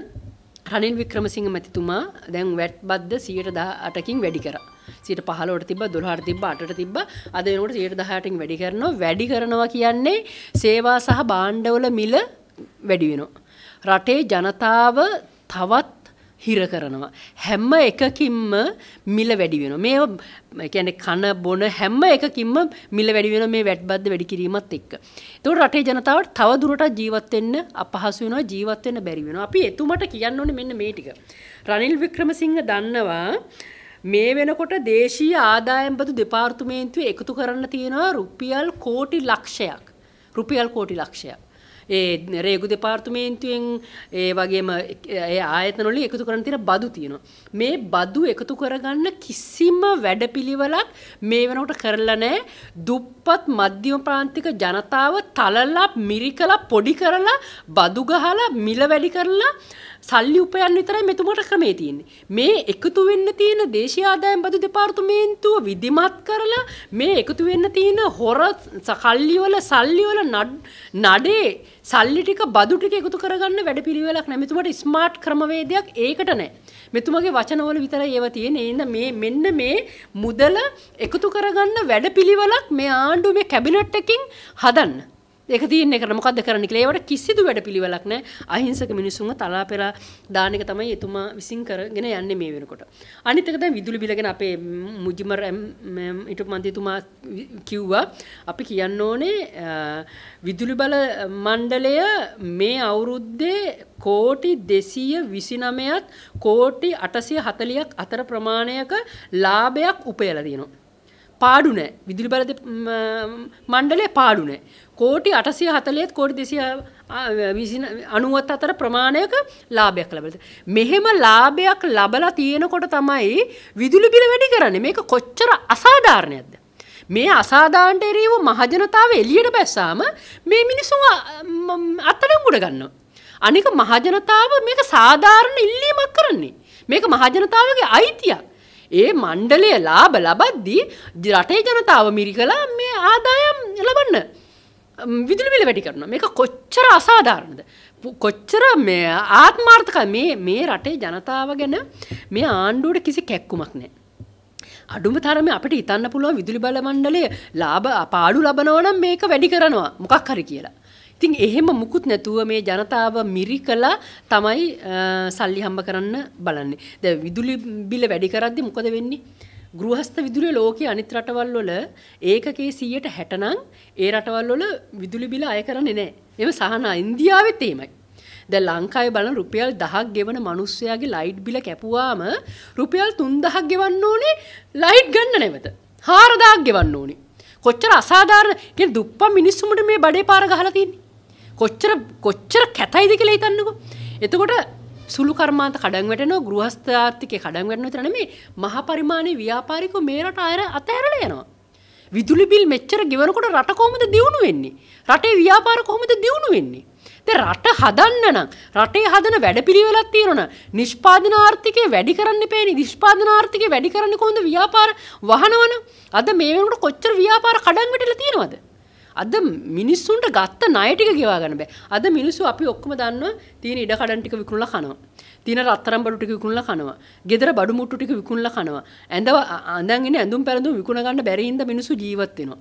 රනිල් වික්‍රමසිංහ මැතිතුමා දැන් වැට් බද්ද 118කින් වැඩි කරා. සිට පහලෝට තිබ දුොහට තිබ අට තිබ අද වෙනට සියට දහටින් වැඩි කරනවා වැඩි කරනවා කියන්නේ සේවා සහ බාණ්ඩවල මිල වැඩි වෙනවා. රටේ ජනතාව තවත් හිර කරනවා. හැම එකකින්ම මිල වැඩි වෙනවා. මේ කියන්නේ කන බොන හැම එකකින්ම මිල වැඩි වෙනවා මේ වැට්බද්ද වැඩි කිරීමත් එක්ක. ඒතකොට රටේ ජනතාවට තව දුරටත් ජීවත් වෙන්න අපහසු වෙනවා, ජීවත් වෙන්න බැරි වෙනවා. අපි එතුමට කියන්න ඕනේ මෙන්න මේ ටික. රනිල් වික්‍රමසිංහ දන්නවා මේ වෙනකොට දේශීය ආදායම්බදු දෙපාර්තමේන්තුවේ එකතු කරන්න තියෙනවා රුපියල් කෝටි ලක්ෂයක්. රුපියල් කෝටි ලක්ෂයක්. ඒ රේගු දෙපාර්තුමේන්තුවෙන් ඒ වගේම ආයතනොල එකතු කරන තින බදු තියෙනවා මේ බදු එකතු කරගන්න කිසිම වැඩපිළිවෙලක් මේ වෙනකොට කරලා නෑ දුප්පත් මධ්‍යම ප්‍රාන්තික ජනතාව තලලා මිරිකලා පොඩි කරලා බදුගහලා මිල වැඩි කරලා සල්ලි උපයන්න විතරයි මෙතුමට ක්‍රමේ තියෙන්නේ. මේ එකතු වෙන්න තියෙන දේශීය ආදායම් බදු දෙපාර්තමේන්තුව විධිමත් කරලා මේ එකතු වෙන්න තියෙන හොර සල්ලි වල සල්ලි වල නඩේ සල්ලි ටික බදු ටික එකතු කරගන්න වැඩපිළිවෙලක් නැහැ. මෙතුමට ස්මාර්ට් ක්‍රමවේදයක් ඒකට නැහැ. මෙතුමගේ වචනවල විතරයි ඒව තියෙන්නේ. එහෙනම් මේ මෙන්න මේ මුදල එකතු කරගන්න වැඩපිළිවෙලක් මේ ආණ්ඩුවේ කැබිනට් එකකින් හදන්න. ඒක තියන්නේ කරන මොකක්ද කරන්න කියලා ඒවට කිසිදු වැඩ පිළිවෙලක් නැහැ අහිංසක මිනිසුන්ව තලා පෙරා දාන එක තමයි එතුමා විසින් කරගෙන යන්නේ මේ වෙනකොට අනිත් එක දැන් විදුලි බිලගෙන අපේ මුජිමර් ඊට මන්ත්‍රීතුමා කිව්වා අපි කියන්න ඕනේ විදුලි බල මණ්ඩලය මේ අවුරුද්දේ කෝටි 229ත් කෝටි 840ක් අතර ප්‍රමාණයක ලාභයක් උපයලා තියෙනවා පාඩු නැහැ විදුලි බල මණ්ඩලය පාඩු නැහැ කෝටි 840ත් කෝටි 290 අතර ප්‍රමාණයක ලාභයක් ලැබෙලද. මෙහෙම ලාභයක් ලබලා තියෙනකොට තමයි විදුලි බිල වැඩි කරන්නේ. මේක කොච්චර අසාධාරණයක්ද? මේ අසාධාරණට එරෙහිව මහජනතාව එළියට බැස්සාම මේ මිනිස්සු අත්අඩංගුවට ගන්නවා. අනික මහජනතාව මේක සාධාරණ ඉල්ලීමක් කරන්නේ. මේක මහජනතාවගේ අයිතියක්. ඒ මණ්ඩලය ලාභ ලබද්දී රටේ ජනතාව මිරිකලා මේ ආදායම් ලබන්න. විදුලි බිල වැඩි කරනවා. මේක කොච්චර අසාධාරණද? කොච්චර මේ ආත්මාර්ථක මේ මේ රටේ ජනතාව ගැන මේ ආණ්ඩුවට කිසි කැක්කුමක් නැහැ. අඩුම තරම අපිට හිතන්න පුළුවන් විදුලි බල මණ්ඩලය ලාභ පාඩු ලබනවා නම් මේක වැඩි කරනවා. මොකක් හරි කියලා. ඉතින් එහෙම මුකුත් නැතුව මේ ජනතාව මිරි කළා තමයි සල්ලි හම්බ කරන්න බලන්නේ. දැන් විදුලි බිල වැඩි කරද්දි මොකද වෙන්නේ? ගෘහස්ත විදුලිය ලෝකයේ අනිත් රටවල් වල ඒකකයේ 160 නම් ඒ රටවල් වල විදුලි බිල අය කරන්නේ නැහැ. එහෙම සහනා ඉන්දියාවෙත් එහෙමයි. දැන් ලංකාවේ බලන රුපියල් 1000ක් ගෙවන මිනිස්සයාගේ ලයිට් බිල කැපුවාම රුපියල් 3000ක් ගෙවන්න ඕනේ ලයිට් ගන්න නැවත. 4000ක් ගෙවන්න ඕනේ. කොච්චර අසාධාරණ කියන්නේ දුප්පන් මිනිස්සුන්ට මේ බඩේ පාර ගහලා තියෙන්නේ. කොච්චර කොච්චර කැතයිද කියලා හිතන්නකෝ. එතකොට සුළු කර්මාන්ත කඩන් වැටෙනවා ගෘහස්ථාත්තිකේ කඩන් වැටෙනවා විතර නෙමෙයි මහ පරිමාණයේ ව්‍යාපාරිකෝ මේ රට අයර අතහැරලා යනවා. විදුලි බිල් මෙච්චර ගෙවනකොට රට කොහොමද දියුණු වෙන්නේ? රටේ ව්‍යාපාර කොහොමද දියුණු වෙන්නේ? දැන් රට හදන්න නම් රටේ හදන වැඩපිළිවෙලක් තියෙනවනේ. නිෂ්පාදන ආර්ථිකය වැඩි කරන්න ඉපේනේ. නිෂ්පාදන ආර්ථිකය වැඩි කරන්නේ කොහොමද ව්‍යාපාර වහනවනේ. අද මේ වෙනකොට කොච්චර ව්‍යාපාර කඩන් වැටලා තියෙනවද? අද මිනිස්සුන්ට ගත්ත ණයටික ගෙවා ගන්න බෑ. අද මිනිස්සු අපි ඔක්කොම දන්නවා තියෙන ඉඩ කඩන් ටික විකුණලා කනවා. තියෙන රත්තරන් බඩු ටික විකුණලා කනවා. ගෙදර බඩු මුට්ටු ටික විකුණලා කනවා. ඇඳව අඳන් ඉන්නේ ඇඳුම් පැළඳුම් විකුණ ගන්න බැරි හින්දා මිනිස්සු ජීවත් වෙනවා.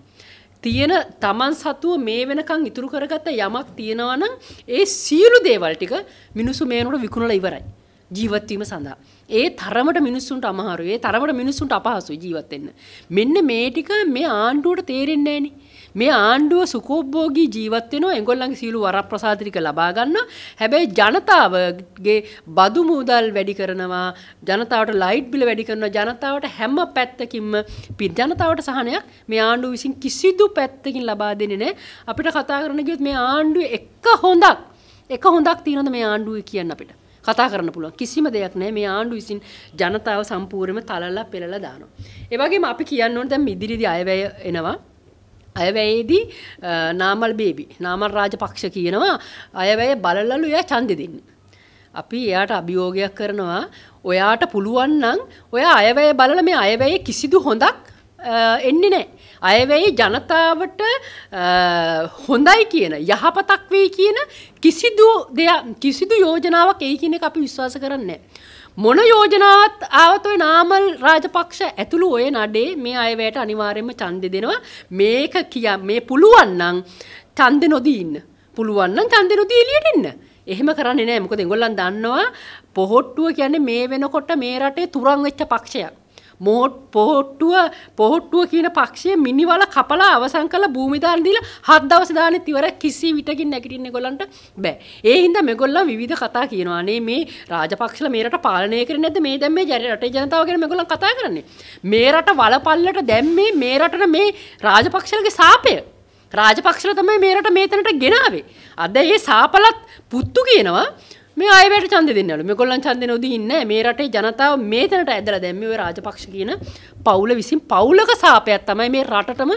තියෙන Taman සතුව මේ වෙනකන් ඉතුරු කරගත්ත යමක් තියෙනවා නම් ඒ සියලු දේවල් ටික මිනිස්සු මේනකොට විකුණලා ඉවරයි. ජීවත්වීම සඳහා. ඒ තරමට මිනිස්සුන්ට අමහරුයි. ඒ තරමට මිනිස්සුන්ට අපහසුයි ජීවත් වෙන්න. මෙන්න මේ ටික මේ ආණ්ඩුවට තේරෙන්නේ නැහෙනේ. මේ ආණ්ඩුව සුකෝබ්බෝගී ජීවත් වෙනවා එංගොල්ලන්ගේ සියලු වරප්‍රසාද ටික ලබා ගන්නවා. හැබැයි ජනතාවගේ බදු මුදල් වැඩි කරනවා, ජනතාවට ලයිට් බිල වැඩි කරනවා, ජනතාවට හැම පැත්තකින්ම ජනතාවට සහනයක් මේ ආණ්ඩුව විසින් කිසිදු පැත්තකින් ලබා දෙන්නේ නැහැ. අපිට කතා කරන ගියොත් මේ ආණ්ඩුවේ එක හොඳක් එක හොඳක් තියෙනවද මේ ආණ්ඩුවේ කියන්න අපිට? කතා කරන්න පුළුවන් කිසිම දෙයක් නෑ මේ ආණ්ඩු විසින් ජනතාව සම්පූර්ණයෙන්ම තලලා පෙරලා දානවා. ඒ වගේම අපි කියන්න ඕනේ දැන් ඉදිරියේදී අයවැය එනවා. අයවැයේදී නාමල් බේබි නාමල් රාජපක්ෂ කියනවා අයවැය බලලලු එයා ඡන්දෙ දෙන්න. අපි එයාට අභියෝගයක් කරනවා ඔයාට පුළුවන් නම් ඔය අයවැය බලලා මේ අයවැයේ කිසිදු හොඳක් එන්නේ නැහැ. අයවැයේ ජනතාවට හොඳයි කියන යහපතක් වෙයි කියන කිසිදු දෙයක් කිසිදු යෝජනාවක් එයි කියන එක අපි විශ්වාස කරන්නේ නැහැ. මොන යෝජනාවත් ආවත් ඔය නාමල් රාජපක්ෂ ඇතුළු ඔය නඩේ මේ අයවැයට අනිවාර්යයෙන්ම ඡන්දෙ දෙනවා මේක කිය මේ පුළුවන් නම් ඡන්දෙ නොදී ඉන්න පුළුවන් නම් ඡන්දෙ නොදී එළියට එන්න එහෙම කරන්නේ නැහැ මොකද ඒගොල්ලන් දන්නවා පොහොට්ටුව කියන්නේ මේ වෙනකොට මේ රටේ තුරන් වෙච්ච පක්ෂයක් මෝට් පෝට්ටුව පෝට්ටුව කියන පක්ෂය මිනිවල කපලා අවසන් කළ භූමිදාන් දීලා හත් දවස් දානේ තිවර කිසි විටකින් නැගිටින්න ඒගොල්ලන්ට බෑ. ඒ හින්දා මේගොල්ලෝ විවිධ කතා කියනවා. අනේ මේ රාජපක්ෂලා මේ රට පාලනය කරන්නේ නැද්ද? මේ දැන් මේ රටේ ජනතාව ගැන මේගොල්ලෝ කතා කරන්නේ. මේ රට වලපල්ලට දැම්මේ මේ රටට මේ රාජපක්ෂලගේ සාපය. රාජපක්ෂල තමයි මේ රට මේතනට ගෙනාවේ. අද ඒ සාපලත් පුත්තු කියනවා මේ අයවැට චන්ද දෙන්නලු මෙගොල්ලන් චන්ද නොදීන්න මේ රටේ ජනතාව මේතනට ඇදල දැම්ම ඔය රාජපක්ෂ කියන පවුල විසින් පවුලක සාපයක් තමයි මේ රටටම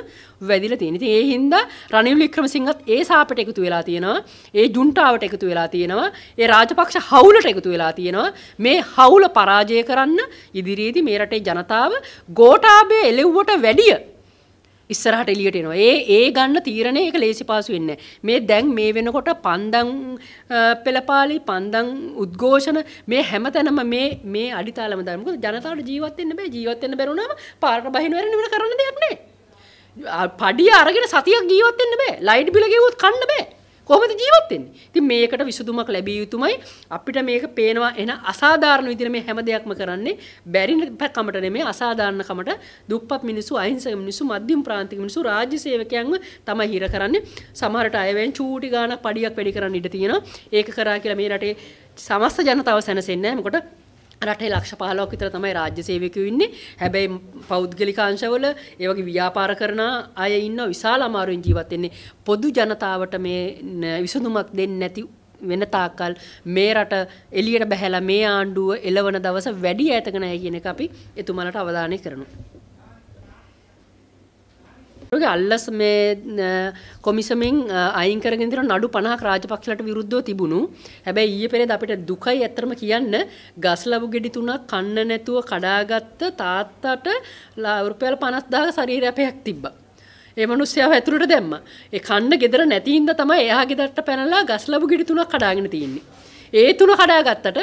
වැදිල තියෙන ඉතින් ඒ හින්දා රනිල් වික්‍රමසිංහත් ඒ සාපට එකතු වෙලා තියෙනවා ඒ ජුන්ටාවට එකතු වෙලා තියෙනවා ඒ රාජපක්ෂ හවුලට එකතු වෙලා තියෙනවා මේ හවුල පරාජය කරන්න ඉදිරියේදී මේ රටේ ජනතාව ගෝඨාභය එළෙව්වට වැඩිය ඉස්සරහට එලියට එනවා. ඒ ඒ ගන්න තීරණය ඒක ලේසි පාසු වෙන්නේ මේ දැන් මේ වෙනකොට පන්දම් පෙළපාලි පන්දම් උද්ඝෝෂණ මේ හැමතැනම මේ මේ අඩිතාලම දාන මොකද ජනතාවට ජීවත් වෙන්න බෑ. ජීවත් වෙන්න බැරුණාම පාරට බහින වෙරෙන්න වෙන කරන්න දෙයක් නෑ. පඩිය අරගෙන සතියක් ජීවත් වෙන්න බෑ. ලයිට් බිල ගෙවුවොත් කන්න බෑ. කොහොමද ජීවත් වෙන්නේ? ඉතින් මේකට විසඳුමක් ලැබිය යුතුමයි. අපිට මේක පේනවා එන අසාධාරණ විදිහට මේ හැම දෙයක්ම කරන්නේ බැරි කමට නෙමෙයි අසාධාරණ කමට දුප්පත් මිනිස්සු, අහිංසක මිනිස්සු, මධ්‍යම ප්‍රාන්තික මිනිස්සු රාජ්‍ය සේවකයන්ව තමයි හිර කරන්නේ. සමහරට අයවෙන් චූටි ගාණක් පඩියක් වැඩි කරන්න ඉඩ තියෙනවා. ඒක කරා කියලා මේ රටේ සමස්ත ජනතාව සැනසෙන්නේ නැහැ. මොකද රටේ ලක්ෂ 15ක් විතර තමයි රාජ්‍ය සේවකයෝ ඉන්නේ. හැබැයි පෞද්ගලික අංශවල ඒ වගේ ව්‍යාපාර කරන අය ඉන්නවා විශාල අමාරුවෙන් ජීවත් වෙන්නේ. පොදු ජනතාවට මේ විසඳුමක් දෙන්නේ නැති වෙන තාක්කල් මේ රට එළියට බහැලා මේ ආණ්ඩුව එළවන දවස වැඩි ඈතක නැහැ කියන එක අපි එතුමාලට අවධානය කරනවා. අල්ලස් මේ කොමිසමෙන් අයිංකරගෙනදිර නඩු පනහ රාජපක්ෂලට විරුද්ධෝ තිබුණු හැබැයි ඊය පෙනෙද අපිට දුකයි ඇත්තරම කියන්න ගස් ලබු ගෙඩි තුනක් කන්න නැතුව කඩාගත්ත තාත්තට ලාවරුපයල් පනස්දාග සරීරැපයක් තිබ්බ. ඒ මනුස්්‍යාව ඇතුළට දැම්ම ඒ කන්න ගෙදර නැතින්ද තමයි එයා ගෙදරට පැනලා ගස් ලබු ගෙඩි තුනක් කඩාගෙන තියන්නේ. ඒ තුන කඩාගත්තට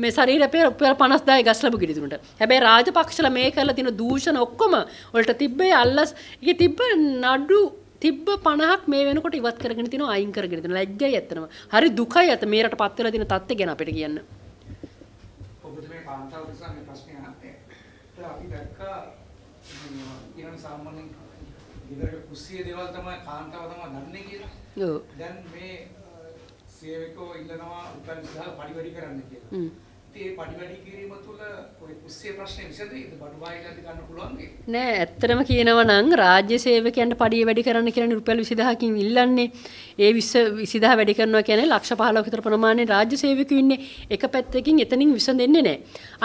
මේ ශරීර පෙර පෙර 50000 ගස් ලැබු කිරිතුනට. හැබැයි රාජපක්ෂල මේ කරලා තියෙන දූෂණ ඔක්කොම වලට තිබ්බේ අල්ලස් ඒකේ තිබ්බ නඩු තිබ්බ 50ක් මේ වෙනකොට ඉවත් කරගෙන තිනවා අයින් කරගෙන තිනවා ලැජ්ජයි ඇත්තනම. හරි දුකයි ඇත මේ රට පත් වෙලා තියෙන තත්ත්වය ගැන අපිට කියන්න. ඔබතුමේ කාන්තාව නිසා මේ ප්‍රශ්නේ අහන්නේ. අපි දැක්කා ඉරන් සාමාන්‍යයෙන් ඉදරක කුස්සිය දේවල් තමයි කාන්තාව තමයි දන්නේ කියලා. ඔව්. දැන් මේ සේවකෝ ඉල්ලනවා උපන් සහ පරිවරි කරන්න කියලා. වෘත්තියේ පරිවැඩි කිරීම තුළ ඔය කුස්සිය ප්‍රශ්නේ විසඳෙයිද බඩු ආයෙ ගන්න පුළුවන් වෙයි නෑ ඇත්තටම කියනවා නම් රාජ්‍ය සේවකයන්ට පඩිය වැඩි කරන්න කියන්නේ රුපියල් 20000කින් ඉල්ලන්නේ ඒ 20 20000 වැඩි කරනවා කියන්නේ ලක්ෂ 15 විතර ප්‍රමාණය රාජ්‍ය සේවකයෝ ඉන්නේ එක පැත්තකින් එතනින් විසඳෙන්නේ නෑ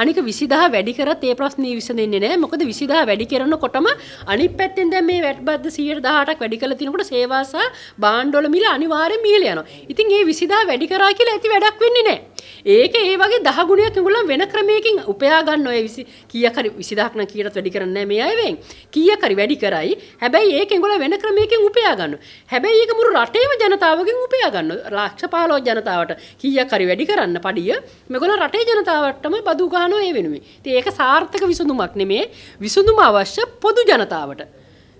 අනික 20000 වැඩි කරත් ඒ ප්‍රශ්නේ විසඳෙන්නේ නෑ මොකද 20000 වැඩි කරනකොටම අනිත් පැත්තෙන් දැන් මේ වැට් බද්ද 118ක් වැඩි කරලා තිනකොට සේවාසා බාණ්ඩවල මිල අනිවාර්යෙන් මිහල යනවා ඉතින් ඒ 20000 වැඩි කරා කියලා ඇති වැඩක් වෙන්නේ නෑ ඒක ඒ වගේ දහගුණ වුණේ කිඹුලා වෙන ක්‍රමයකින් උපයා ගන්න ඔය 20 කීයක් හරි 20000ක් නම් කීයටත් වැඩි කරන්නේ නැහැ මේ අයවෙන් කීයක් හරි වැඩි කරයි හැබැයි ඒක කිඹුලා වෙන ක්‍රමයකින් උපයා ගන්න හැබැයි ඒක මුළු රටේම ජනතාවගෙන් උපයා ගන්න ලක්ෂ 15 ජනතාවට කීයක් හරි වැඩි කරන්න පඩිය මේගොල්ලෝ රටේ ජනතාවටම බදු ගන්නවා ඒ වෙනුවෙන් ඉතින් ඒක සාර්ථක විසඳුමක් නෙමේ විසඳුම අවශ්‍ය පොදු ජනතාවට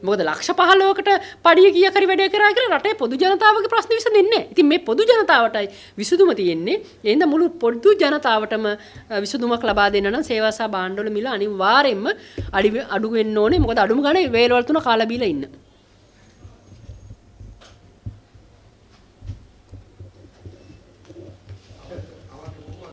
මොකද ලක්ෂ පහලෝකට පඩිය කියකරි වැඩ කරා කියලා රටේ පොදු ජනතාවගේ ප්‍රශ්න විසඳෙන්නේ. ඉතින් මේ පොදු ජනතාවටයි විසඳුම තියෙන්නේ. එහෙනම් මුළු පොදු ජනතාවටම විසඳුමක් ලබා දෙන්න නම් සේවාසා භාණ්ඩවල මිල අනිවාර්යයෙන්ම අඩු වෙන්න ඕනේ. මොකද අඩුම ගානේ වේලවල තුන කාලා බීලා ඉන්න.